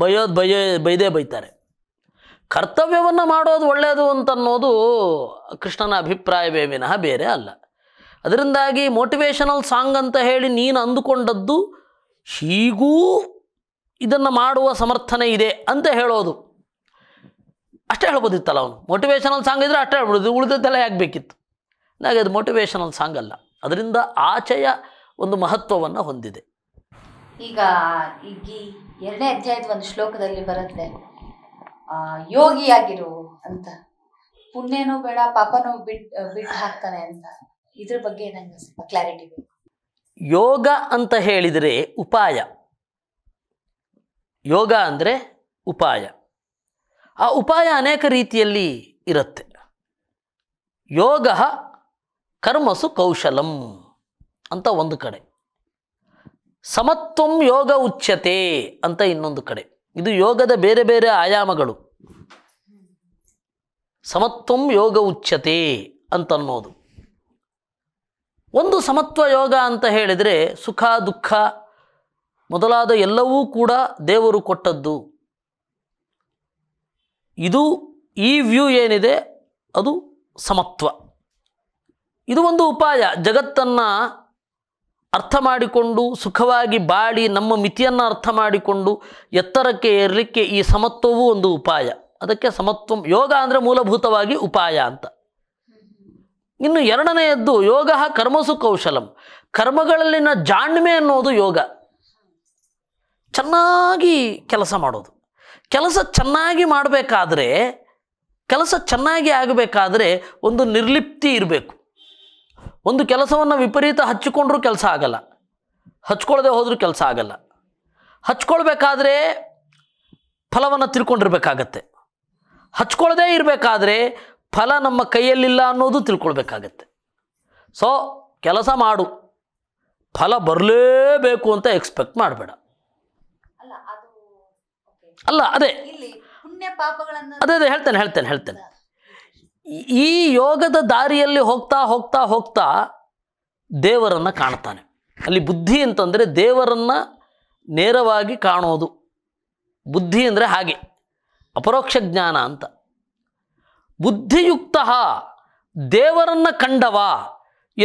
ಬೈಯೋದು ಬೈಯೋ ಬೈದೇ ಬೈತಾರೆ ಕರ್ತವ್ಯವನ್ನು ಮಾಡೋದು ಒಳ್ಳೆಯದು ಅಂತನ್ನೋದು ಕೃಷ್ಣನ ಅಭಿಪ್ರಾಯವೇ ವಿನಃ ಬೇರೆ ಅಲ್ಲ ಅದರಿಂದಾಗಿ ಮೋಟಿವೇಶನಲ್ ಸಾಂಗ್ ಅಂತ ಹೇಳಿ ನೀನು ಅಂದುಕೊಂಡದ್ದು ಹೀಗೂ ಇದನ್ನು ಮಾಡುವ ಸಮರ್ಥನೆ ಇದೆ ಅಂತ ಹೇಳೋದು ಅಷ್ಟೇ ಹೇಳ್ಬೋದಿತ್ತಲ್ಲ ಅವನು ಮೋಟಿವೇಶನಲ್ ಸಾಂಗ್ ಇದ್ದರೆ ಅಷ್ಟೇ ಹೇಳ್ಬೋದು ಉಳಿದದ್ದೆಲ್ಲ ಯಾಕೆ ಬೇಕಿತ್ತು ನನಗೆ ಅದು ಮೋಟಿವೇಶನಲ್ ಸಾಂಗ್ ಅಲ್ಲ ಅದರಿಂದ ಆಚೆಯ ಒಂದು ಮಹತ್ವವನ್ನು ಹೊಂದಿದೆ ಈಗ ಈ ಎರಡನೇ ಅಧ್ಯಾಯದ ಒಂದು ಶ್ಲೋಕದಲ್ಲಿ ಬರುತ್ತೆ ಯೋಗಿಯಾಗಿರು ಅಂತ ಪುಣ್ಯನೂ ಬೇಡ ಪಾಪನೂ ಬಿಟ್ ಬಿಟ್ಟು ಹಾಕ್ತಾನೆ ಅಂತ ಇದ್ರ ಬಗ್ಗೆ ನಂಗೆ ಸ್ವಲ್ಪ ಕ್ಲಾರಿಟಿ ಬೇಕು ಯೋಗ ಅಂತ ಹೇಳಿದರೆ ಉಪಾಯ ಯೋಗ ಅಂದರೆ ಉಪಾಯ ಆ ಉಪಾಯ ಅನೇಕ ರೀತಿಯಲ್ಲಿ ಇರುತ್ತೆ ಯೋಗ ಕರ್ಮಸು ಕೌಶಲಂ ಅಂತ ಒಂದು ಕಡೆ ಸಮತ್ವಂ ಯೋಗ ಉಚ್ಯತೆ ಅಂತ ಇನ್ನೊಂದು ಕಡೆ ಇದು ಯೋಗದ ಬೇರೆ ಬೇರೆ ಆಯಾಮಗಳು ಸಮತ್ವಂ ಯೋಗ ಉಚ್ಯತೆ ಅಂತನ್ನೋದು ಒಂದು ಸಮತ್ವ ಯೋಗ ಅಂತ ಹೇಳಿದರೆ ಸುಖ ದುಃಖ ಮೊದಲಾದ ಎಲ್ಲವೂ ಕೂಡ ದೇವರು ಕೊಟ್ಟದ್ದು ಇದು ಈ ವ್ಯೂ ಏನಿದೆ ಅದು ಸಮತ್ವ ಇದು ಒಂದು ಉಪಾಯ ಜಗತ್ತನ್ನು ಅರ್ಥ ಮಾಡಿಕೊಂಡು ಸುಖವಾಗಿ ಬಾಳಿ ನಮ್ಮ ಮಿತಿಯನ್ನು ಅರ್ಥ ಮಾಡಿಕೊಂಡು ಎತ್ತರಕ್ಕೆ ಏರಲಿಕ್ಕೆ ಈ ಸಮತ್ವವು ಒಂದು ಉಪಾಯ ಅದಕ್ಕೆ ಸಮತ್ವ ಯೋಗ ಅಂದರೆ ಮೂಲಭೂತವಾಗಿ ಉಪಾಯ ಅಂತ ಇನ್ನು ಎರಡನೆಯದ್ದು ಯೋಗ ಕರ್ಮಸು ಕೌಶಲಂ ಕರ್ಮಗಳಲ್ಲಿನ ಜಾಣ್ಮೆ ಅನ್ನೋದು ಯೋಗ ಚೆನ್ನಾಗಿ ಕೆಲಸ ಮಾಡೋದು ಕೆಲಸ ಚೆನ್ನಾಗಿ ಮಾಡಬೇಕಾದ್ರೆ ಕೆಲಸ ಚೆನ್ನಾಗಿ ಆಗಬೇಕಾದ್ರೆ ಒಂದು ನಿರ್ಲಿಪ್ತಿ ಇರಬೇಕು ಒಂದು ಕೆಲಸವನ್ನು ವಿಪರೀತ ಹಚ್ಚಿಕೊಂಡ್ರೂ ಕೆಲಸ ಆಗಲ್ಲ ಹಚ್ಕೊಳ್ಳದೆ ಹೋದರೂ ಕೆಲಸ ಆಗಲ್ಲ ಹಚ್ಕೊಳ್ಬೇಕಾದ್ರೆ ಫಲವನ್ನು ತಿಳ್ಕೊಂಡಿರಬೇಕಾಗತ್ತೆ ಹಚ್ಕೊಳ್ಳದೇ ಇರಬೇಕಾದ್ರೆ ಫಲ ನಮ್ಮ ಕೈಯಲ್ಲಿಲ್ಲ ಅನ್ನೋದು ತಿಳ್ಕೊಳ್ಬೇಕಾಗತ್ತೆ ಸೊ ಕೆಲಸ ಮಾಡು ಫಲ ಬರಲೇಬೇಕು ಅಂತ ಎಕ್ಸ್ಪೆಕ್ಟ್ ಮಾಡಬೇಡ ಅಲ್ಲ ಅದೇ ಅದೇ ಅದೇ ಹೇಳ್ತೇನೆ ಹೇಳ್ತೇನೆ ಹೇಳ್ತೇನೆ ಈ ಯೋಗದ ದಾರಿಯಲ್ಲಿ ಹೋಗ್ತಾ ಹೋಗ್ತಾ ಹೋಗ್ತಾ ದೇವರನ್ನು ಕಾಣ್ತಾನೆ ಅಲ್ಲಿ ಬುದ್ಧಿ ಅಂತಂದರೆ ದೇವರನ್ನು ನೇರವಾಗಿ ಕಾಣೋದು ಬುದ್ಧಿ ಅಂದರೆ ಹಾಗೆ ಅಪರೋಕ್ಷ ಜ್ಞಾನ ಅಂತ ಬುದ್ಧಿಯುಕ್ತ ದೇವರನ್ನು ಕಂಡವ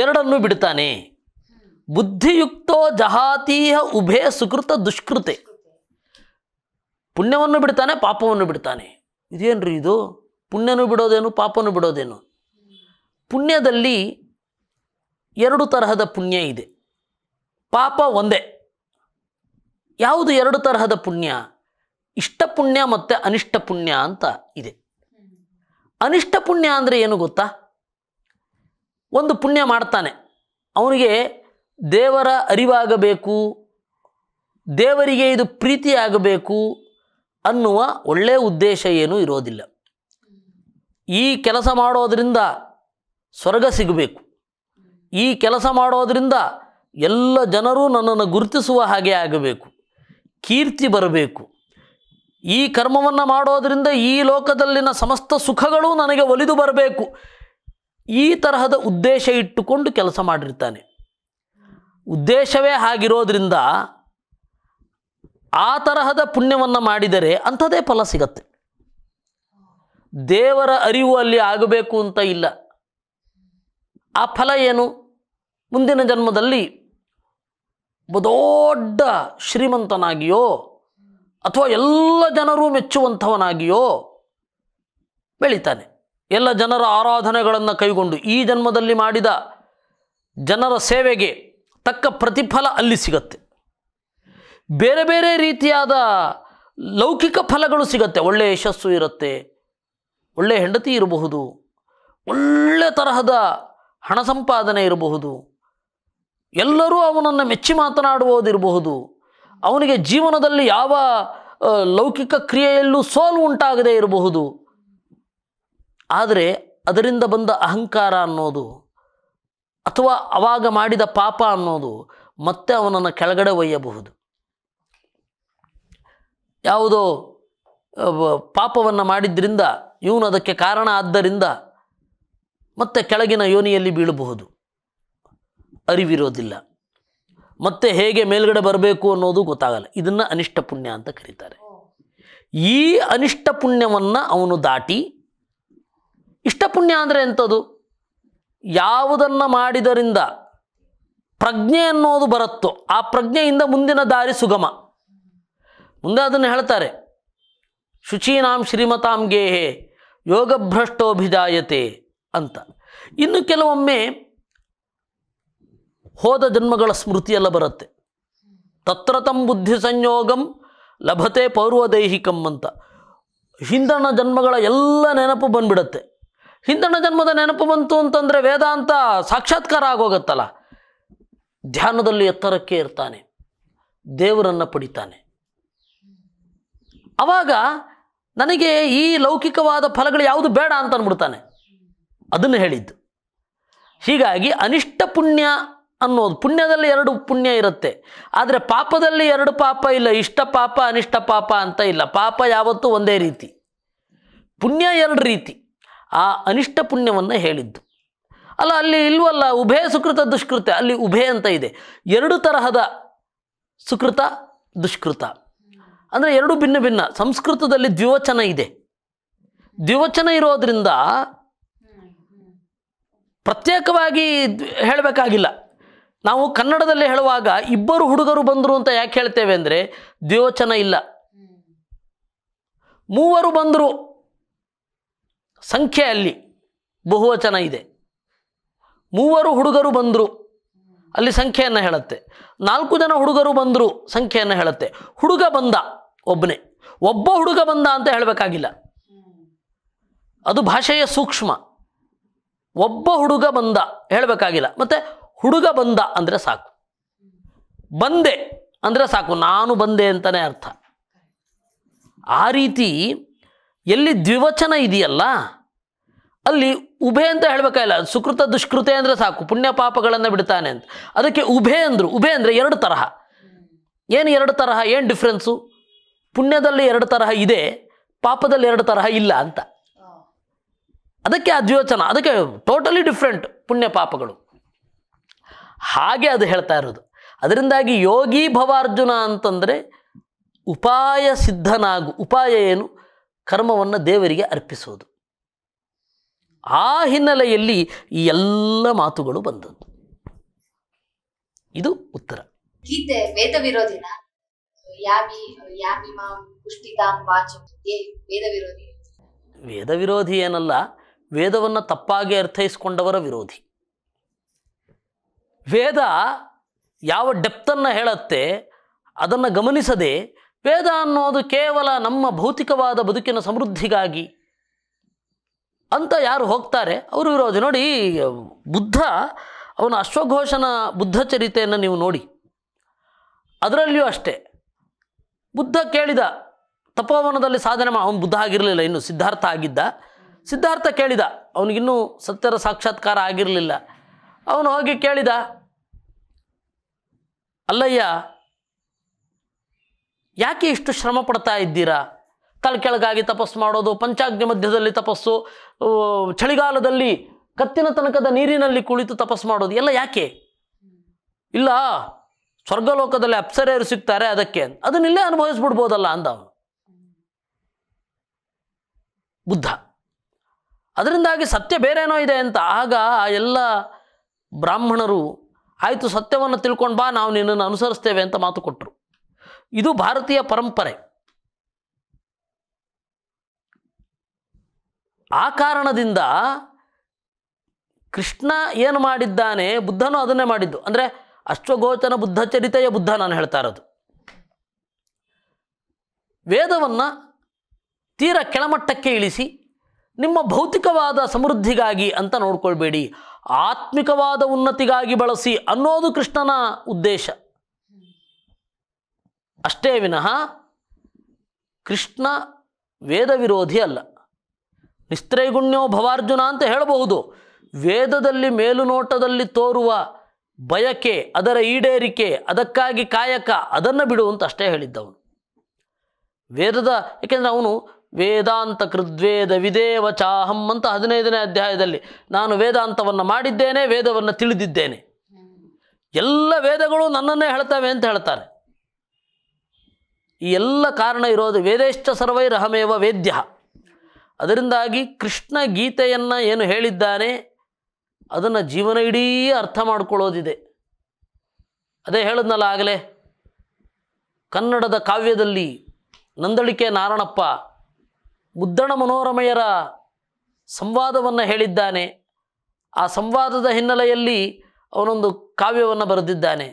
ಎರಡನ್ನು ಬಿಡ್ತಾನೆ ಬುದ್ಧಿಯುಕ್ತೋ ಜಹಾತೀಯ ಉಭಯ ಸುಕೃತ ದುಷ್ಕೃತೆ ಪುಣ್ಯವನ್ನು ಬಿಡ್ತಾನೆ ಪಾಪವನ್ನು ಬಿಡ್ತಾನೆ ಇದೇನು ರೀ ಇದು ಪುಣ್ಯನೂ ಬಿಡೋದೇನು ಪಾಪನೂ ಬಿಡೋದೇನು ಪುಣ್ಯದಲ್ಲಿ ಎರಡು ತರಹದ ಪುಣ್ಯ ಇದೆ ಪಾಪ ಒಂದೇ ಯಾವುದು ಎರಡು ತರಹದ ಪುಣ್ಯ ಇಷ್ಟ ಪುಣ್ಯ ಮತ್ತು ಅನಿಷ್ಟ ಪುಣ್ಯ ಅಂತ ಇದೆ ಅನಿಷ್ಟ ಪುಣ್ಯ ಅಂದರೆ ಏನು ಗೊತ್ತಾ ಒಂದು ಪುಣ್ಯ ಮಾಡ್ತಾನೆ ಅವನಿಗೆ ದೇವರ ಅರಿವಾಗಬೇಕು ದೇವರಿಗೆ ಇದು ಪ್ರೀತಿಯಾಗಬೇಕು ಅನ್ನುವ ಒಳ್ಳೆಯ ಉದ್ದೇಶ ಏನೂ ಇರೋದಿಲ್ಲ ಈ ಕೆಲಸ ಮಾಡೋದರಿಂದ ಸ್ವರ್ಗ ಸಿಗಬೇಕು ಈ ಕೆಲಸ ಮಾಡೋದರಿಂದ ಎಲ್ಲ ಜನರು ನನ್ನನ್ನು ಗುರುತಿಸುವ ಹಾಗೆ ಆಗಬೇಕು ಕೀರ್ತಿ ಬರಬೇಕು ಈ ಕರ್ಮವನ್ನು ಮಾಡೋದರಿಂದ ಈ ಲೋಕದಲ್ಲಿನ ಸಮಸ್ತ ಸುಖಗಳು ನನಗೆ ಒಲಿದು ಬರಬೇಕು ಈ ತರಹದ ಉದ್ದೇಶ ಇಟ್ಟುಕೊಂಡು ಕೆಲಸ ಮಾಡಿರ್ತಾನೆ ಉದ್ದೇಶವೇ ಆಗಿರೋದ್ರಿಂದ ಆ ತರಹದ ಪುಣ್ಯವನ್ನು ಮಾಡಿದರೆ ಅಂಥದೇ ಫಲ ಸಿಗತ್ತೆ ದೇವರ ಅರಿವು ಅಲ್ಲಿ ಆಗಬೇಕು ಅಂತ ಇಲ್ಲ ಆ ಫಲ ಏನು ಮುಂದಿನ ಜನ್ಮದಲ್ಲಿ ದೊಡ್ಡ ಶ್ರೀಮಂತನಾಗಿಯೋ ಅಥವಾ ಎಲ್ಲ ಜನರು ಮೆಚ್ಚುವಂಥವನಾಗಿಯೋ ಬೆಳಿತಾನೆ ಎಲ್ಲ ಜನರ ಆರಾಧನೆಗಳನ್ನು ಕೈಗೊಂಡು ಈ ಜನ್ಮದಲ್ಲಿ ಮಾಡಿದ ಜನರ ಸೇವೆಗೆ ತಕ್ಕ ಪ್ರತಿಫಲ ಅಲ್ಲಿ ಸಿಗತ್ತೆ ಬೇರೆ ಬೇರೆ ರೀತಿಯಾದ ಲೌಕಿಕ ಫಲಗಳು ಸಿಗತ್ತೆ ಒಳ್ಳೆಯ ಯಶಸ್ಸು ಇರುತ್ತೆ ಒಳ್ಳೆಯ ಹೆಂಡತಿ ಇರಬಹುದು ಒಳ್ಳೆ ತರಹದ ಹಣ ಸಂಪಾದನೆ ಇರಬಹುದು ಎಲ್ಲರೂ ಅವನನ್ನು ಮೆಚ್ಚಿ ಮಾತನಾಡುವುದಿರಬಹುದು ಅವನಿಗೆ ಜೀವನದಲ್ಲಿ ಯಾವ ಲೌಕಿಕ ಕ್ರಿಯೆಯಲ್ಲೂ ಸೋಲು ಉಂಟಾಗದೇ ಇರಬಹುದು ಆದರೆ ಅದರಿಂದ ಬಂದ ಅಹಂಕಾರ ಅನ್ನೋದು ಅಥವಾ ಅವಾಗ ಮಾಡಿದ ಪಾಪ ಅನ್ನೋದು ಮತ್ತೆ ಅವನನ್ನು ಕೆಳಗಡೆ ಒಯ್ಯಬಹುದು ಯಾವುದೋ ಪಾಪವನ್ನು ಮಾಡಿದ್ರಿಂದ ಇವನು ಅದಕ್ಕೆ ಕಾರಣ ಆದ್ದರಿಂದ ಮತ್ತೆ ಕೆಳಗಿನ ಯೋನಿಯಲ್ಲಿ ಬೀಳಬಹುದು ಅರಿವಿರೋದಿಲ್ಲ ಮತ್ತೆ ಹೇಗೆ ಮೇಲ್ಗಡೆ ಬರಬೇಕು ಅನ್ನೋದು ಗೊತ್ತಾಗಲ್ಲ ಇದನ್ನು ಅನಿಷ್ಟ ಪುಣ್ಯ ಅಂತ ಕರೀತಾರೆ ಈ ಅನಿಷ್ಟ ಪುಣ್ಯವನ್ನು ಅವನು ದಾಟಿ ಇಷ್ಟಪುಣ್ಯ ಅಂದರೆ ಎಂಥದ್ದು ಯಾವುದನ್ನು ಮಾಡಿದರಿಂದ ಪ್ರಜ್ಞೆ ಅನ್ನೋದು ಬರುತ್ತೋ ಆ ಪ್ರಜ್ಞೆಯಿಂದ ಮುಂದಿನ ದಾರಿ ಸುಗಮ ಮುಂದೆ ಅದನ್ನು ಹೇಳ್ತಾರೆ ಶುಚೀನಾಂ ಶ್ರೀಮತಾಂ ಗೇಹೆ ಯೋಗಭ್ರಷ್ಟೋಭಿಜಾಯತೆ ಅಂತ ಇನ್ನು ಕೆಲವೊಮ್ಮೆ ಹೋದ ಜನ್ಮಗಳ ಸ್ಮೃತಿಯೆಲ್ಲ ಬರುತ್ತೆ ತಮ್ಮ ಬುದ್ಧಿ ಸಂಯೋಗಂ ಲಭತೆ ದೈಹಿಕಂ ಅಂತ ಹಿಂದಣ ಜನ್ಮಗಳ ಎಲ್ಲ ನೆನಪು ಬಂದ್ಬಿಡತ್ತೆ ಹಿಂದಣ ಜನ್ಮದ ನೆನಪು ಬಂತು ಅಂತಂದರೆ ವೇದಾಂತ ಸಾಕ್ಷಾತ್ಕಾರ ಆಗೋಗತ್ತಲ್ಲ ಧ್ಯಾನದಲ್ಲಿ ಎತ್ತರಕ್ಕೆ ಇರ್ತಾನೆ ದೇವರನ್ನು ಪಡಿತಾನೆ ಆವಾಗ ನನಗೆ ಈ ಲೌಕಿಕವಾದ ಫಲಗಳು ಯಾವುದು ಬೇಡ ಅಂತ ಅಂದ್ಬಿಡ್ತಾನೆ ಅದನ್ನು ಹೇಳಿದ್ದು ಹೀಗಾಗಿ ಅನಿಷ್ಟ ಪುಣ್ಯ ಅನ್ನೋದು ಪುಣ್ಯದಲ್ಲಿ ಎರಡು ಪುಣ್ಯ ಇರುತ್ತೆ ಆದರೆ ಪಾಪದಲ್ಲಿ ಎರಡು ಪಾಪ ಇಲ್ಲ ಇಷ್ಟ ಪಾಪ ಅನಿಷ್ಟ ಪಾಪ ಅಂತ ಇಲ್ಲ ಪಾಪ ಯಾವತ್ತೂ ಒಂದೇ ರೀತಿ ಪುಣ್ಯ ಎರಡು ರೀತಿ ಆ ಅನಿಷ್ಟ ಪುಣ್ಯವನ್ನು ಹೇಳಿದ್ದು ಅಲ್ಲ ಅಲ್ಲಿ ಇಲ್ವಲ್ಲ ಉಭಯ ಸುಕೃತ ದುಷ್ಕೃತ ಅಲ್ಲಿ ಉಭಯ ಅಂತ ಇದೆ ಎರಡು ತರಹದ ಸುಕೃತ ದುಷ್ಕೃತ ಅಂದರೆ ಎರಡು ಭಿನ್ನ ಭಿನ್ನ ಸಂಸ್ಕೃತದಲ್ಲಿ ದ್ವಿವಚನ ಇದೆ ದ್ವಿವಚನ ಇರೋದರಿಂದ ಪ್ರತ್ಯೇಕವಾಗಿ ಹೇಳಬೇಕಾಗಿಲ್ಲ ನಾವು ಕನ್ನಡದಲ್ಲಿ ಹೇಳುವಾಗ ಇಬ್ಬರು ಹುಡುಗರು ಬಂದರು ಅಂತ ಯಾಕೆ ಹೇಳ್ತೇವೆ ಅಂದರೆ ದ್ವಿವಚನ ಇಲ್ಲ ಮೂವರು ಬಂದರು ಸಂಖ್ಯೆ ಅಲ್ಲಿ ಬಹುವಚನ ಇದೆ ಮೂವರು ಹುಡುಗರು ಬಂದರು ಅಲ್ಲಿ ಸಂಖ್ಯೆಯನ್ನು ಹೇಳುತ್ತೆ ನಾಲ್ಕು ಜನ ಹುಡುಗರು ಬಂದರು ಸಂಖ್ಯೆಯನ್ನು ಹೇಳುತ್ತೆ ಹುಡುಗ ಬಂದ ಒಬ್ಬನೇ ಒಬ್ಬ ಹುಡುಗ ಬಂದ ಅಂತ ಹೇಳಬೇಕಾಗಿಲ್ಲ ಅದು ಭಾಷೆಯ ಸೂಕ್ಷ್ಮ ಒಬ್ಬ ಹುಡುಗ ಬಂದ ಹೇಳಬೇಕಾಗಿಲ್ಲ ಮತ್ತೆ ಹುಡುಗ ಬಂದ ಅಂದರೆ ಸಾಕು ಬಂದೆ ಅಂದರೆ ಸಾಕು ನಾನು ಬಂದೆ ಅಂತಲೇ ಅರ್ಥ ಆ ರೀತಿ ಎಲ್ಲಿ ದ್ವಿವಚನ ಇದೆಯಲ್ಲ ಅಲ್ಲಿ ಉಭೆ ಅಂತ ಹೇಳಬೇಕಾಗಿಲ್ಲ ಸುಕೃತ ದುಷ್ಕೃತೆ ಅಂದರೆ ಸಾಕು ಪುಣ್ಯ ಪಾಪಗಳನ್ನು ಬಿಡ್ತಾನೆ ಅಂತ ಅದಕ್ಕೆ ಉಭೆ ಅಂದರು ಉಭೆ ಅಂದರೆ ಎರಡು ತರಹ ಏನು ಎರಡು ತರಹ ಏನು ಡಿಫ್ರೆನ್ಸು ಪುಣ್ಯದಲ್ಲಿ ಎರಡು ತರಹ ಇದೆ ಪಾಪದಲ್ಲಿ ಎರಡು ತರಹ ಇಲ್ಲ ಅಂತ ಅದಕ್ಕೆ ಅದ್ಯೋಚನ ಅದಕ್ಕೆ ಟೋಟಲಿ ಡಿಫ್ರೆಂಟ್ ಪುಣ್ಯ ಪಾಪಗಳು ಹಾಗೆ ಅದು ಹೇಳ್ತಾ ಇರೋದು ಅದರಿಂದಾಗಿ ಯೋಗಿ ಭವಾರ್ಜುನ ಅಂತಂದರೆ ಉಪಾಯ ಸಿದ್ಧನಾಗು ಉಪಾಯ ಏನು ಕರ್ಮವನ್ನು ದೇವರಿಗೆ ಅರ್ಪಿಸೋದು ಆ ಹಿನ್ನೆಲೆಯಲ್ಲಿ ಈ ಎಲ್ಲ ಮಾತುಗಳು ಬಂದದ್ದು ಇದು ಉತ್ತರ ಗೀತೆ ವೇದ ವಿರೋಧಿನ ವೇದ ವಿರೋಧಿ ಏನಲ್ಲ ವೇದವನ್ನು ತಪ್ಪಾಗಿ ಅರ್ಥೈಸ್ಕೊಂಡವರ ವಿರೋಧಿ ವೇದ ಯಾವ ಡೆಪ್ತನ್ನು ಹೇಳುತ್ತೆ ಅದನ್ನು ಗಮನಿಸದೆ ವೇದ ಅನ್ನೋದು ಕೇವಲ ನಮ್ಮ ಭೌತಿಕವಾದ ಬದುಕಿನ ಸಮೃದ್ಧಿಗಾಗಿ ಅಂತ ಯಾರು ಹೋಗ್ತಾರೆ ಅವರು ವಿರೋಧಿ ನೋಡಿ ಬುದ್ಧ ಅವನ ಅಶ್ವಘೋಷನ ಚರಿತೆಯನ್ನು ನೀವು ನೋಡಿ ಅದರಲ್ಲಿಯೂ ಅಷ್ಟೇ ಬುದ್ಧ ಕೇಳಿದ ತಪೋವನದಲ್ಲಿ ಸಾಧನೆ ಮಾ ಅವನು ಬುದ್ಧ ಆಗಿರಲಿಲ್ಲ ಇನ್ನು ಸಿದ್ಧಾರ್ಥ ಆಗಿದ್ದ ಸಿದ್ಧಾರ್ಥ ಕೇಳಿದ ಅವನಿಗಿನ್ನೂ ಸತ್ಯರ ಸಾಕ್ಷಾತ್ಕಾರ ಆಗಿರಲಿಲ್ಲ ಅವನು ಹೋಗಿ ಕೇಳಿದ ಅಲ್ಲಯ್ಯ ಯಾಕೆ ಇಷ್ಟು ಶ್ರಮ ಪಡ್ತಾ ಇದ್ದೀರಾ ತಲೆ ಕೆಳಗಾಗಿ ತಪಸ್ಸು ಮಾಡೋದು ಪಂಚಾಗ್ನಿ ಮಧ್ಯದಲ್ಲಿ ತಪಸ್ಸು ಚಳಿಗಾಲದಲ್ಲಿ ಕತ್ತಿನ ತನಕದ ನೀರಿನಲ್ಲಿ ಕುಳಿತು ತಪಸ್ಸು ಮಾಡೋದು ಎಲ್ಲ ಯಾಕೆ ಇಲ್ಲ ಸ್ವರ್ಗಲೋಕದಲ್ಲಿ ಅಪ್ಸರೆಯರು ಸಿಗ್ತಾರೆ ಅದಕ್ಕೆ ಅದನ್ನಿಲ್ಲೇ ಅನುಭವಿಸ್ಬಿಡ್ಬೋದಲ್ಲ ಅಂದ ಅವನು ಬುದ್ಧ ಅದರಿಂದಾಗಿ ಸತ್ಯ ಬೇರೇನೋ ಇದೆ ಅಂತ ಆಗ ಆ ಎಲ್ಲ ಬ್ರಾಹ್ಮಣರು ಆಯಿತು ಸತ್ಯವನ್ನು ತಿಳ್ಕೊಂಡು ಬಾ ನಾವು ನಿನ್ನನ್ನು ಅನುಸರಿಸ್ತೇವೆ ಅಂತ ಮಾತು ಕೊಟ್ಟರು ಇದು ಭಾರತೀಯ ಪರಂಪರೆ ಆ ಕಾರಣದಿಂದ ಕೃಷ್ಣ ಏನು ಮಾಡಿದ್ದಾನೆ ಬುದ್ಧನೂ ಅದನ್ನೇ ಮಾಡಿದ್ದು ಅಂದರೆ ಅಶ್ವಗೋಚನ ಬುದ್ಧಚರಿತೆಯ ಬುದ್ಧ ನಾನು ಹೇಳ್ತಾ ಇರೋದು ವೇದವನ್ನು ತೀರ ಕೆಳಮಟ್ಟಕ್ಕೆ ಇಳಿಸಿ ನಿಮ್ಮ ಭೌತಿಕವಾದ ಸಮೃದ್ಧಿಗಾಗಿ ಅಂತ ನೋಡ್ಕೊಳ್ಬೇಡಿ ಆತ್ಮಿಕವಾದ ಉನ್ನತಿಗಾಗಿ ಬಳಸಿ ಅನ್ನೋದು ಕೃಷ್ಣನ ಉದ್ದೇಶ ಅಷ್ಟೇ ವಿನಃ ಕೃಷ್ಣ ವೇದ ವಿರೋಧಿ ಅಲ್ಲ ನಿಸ್ತ್ರೈಗುಣ್ಯೋ ಭವಾರ್ಜುನ ಅಂತ ಹೇಳಬಹುದು ವೇದದಲ್ಲಿ ಮೇಲುನೋಟದಲ್ಲಿ ತೋರುವ ಬಯಕೆ ಅದರ ಈಡೇರಿಕೆ ಅದಕ್ಕಾಗಿ ಕಾಯಕ ಅದನ್ನು ಬಿಡುವಂತ ಅಷ್ಟೇ ಹೇಳಿದ್ದವನು ವೇದದ ಏಕೆಂದರೆ ಅವನು ವೇದಾಂತ ಕೃದ್ವೇದ ವಿದೇವ ಚಾಹಂ ಅಂತ ಹದಿನೈದನೇ ಅಧ್ಯಾಯದಲ್ಲಿ ನಾನು ವೇದಾಂತವನ್ನು ಮಾಡಿದ್ದೇನೆ ವೇದವನ್ನು ತಿಳಿದಿದ್ದೇನೆ ಎಲ್ಲ ವೇದಗಳು ನನ್ನನ್ನೇ ಹೇಳ್ತವೆ ಅಂತ ಹೇಳ್ತಾರೆ ಈ ಎಲ್ಲ ಕಾರಣ ಇರೋದು ವೇದೇಶ್ಚ ಸರ್ವೈರಹಮೇವ ವೇದ್ಯ ಅದರಿಂದಾಗಿ ಕೃಷ್ಣ ಗೀತೆಯನ್ನು ಏನು ಹೇಳಿದ್ದಾನೆ ಅದನ್ನು ಜೀವನ ಇಡೀ ಅರ್ಥ ಮಾಡಿಕೊಳ್ಳೋದಿದೆ ಅದೇ ಹೇಳಿದ್ನಲ್ಲ ಆಗಲೇ ಕನ್ನಡದ ಕಾವ್ಯದಲ್ಲಿ ನಂದಳಿಕೆ ನಾರಣಪ್ಪ ಮುದ್ದಣ ಮನೋರಮೆಯರ ಸಂವಾದವನ್ನು ಹೇಳಿದ್ದಾನೆ ಆ ಸಂವಾದದ ಹಿನ್ನೆಲೆಯಲ್ಲಿ ಅವನೊಂದು ಕಾವ್ಯವನ್ನು ಬರೆದಿದ್ದಾನೆ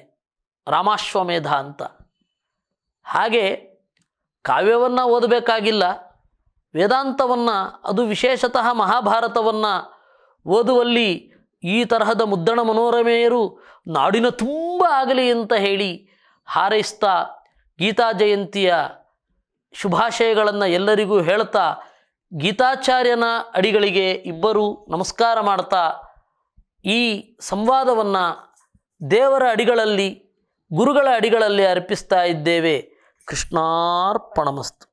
ರಾಮಾಶ್ವಮೇಧ ಅಂತ ಹಾಗೆ ಕಾವ್ಯವನ್ನು ಓದಬೇಕಾಗಿಲ್ಲ ವೇದಾಂತವನ್ನು ಅದು ವಿಶೇಷತಃ ಮಹಾಭಾರತವನ್ನು ಓದುವಲ್ಲಿ ಈ ತರಹದ ಮುದ್ದಣ ಮನೋರಮೆಯರು ನಾಡಿನ ತುಂಬ ಆಗಲಿ ಅಂತ ಹೇಳಿ ಹಾರೈಸ್ತಾ ಗೀತಾ ಜಯಂತಿಯ ಶುಭಾಶಯಗಳನ್ನು ಎಲ್ಲರಿಗೂ ಹೇಳ್ತಾ ಗೀತಾಚಾರ್ಯನ ಅಡಿಗಳಿಗೆ ಇಬ್ಬರು ನಮಸ್ಕಾರ ಮಾಡ್ತಾ ಈ ಸಂವಾದವನ್ನು ದೇವರ ಅಡಿಗಳಲ್ಲಿ ಗುರುಗಳ ಅಡಿಗಳಲ್ಲಿ ಅರ್ಪಿಸ್ತಾ ಇದ್ದೇವೆ ಕೃಷ್ಣಾರ್ಪಣಮಸ್ತು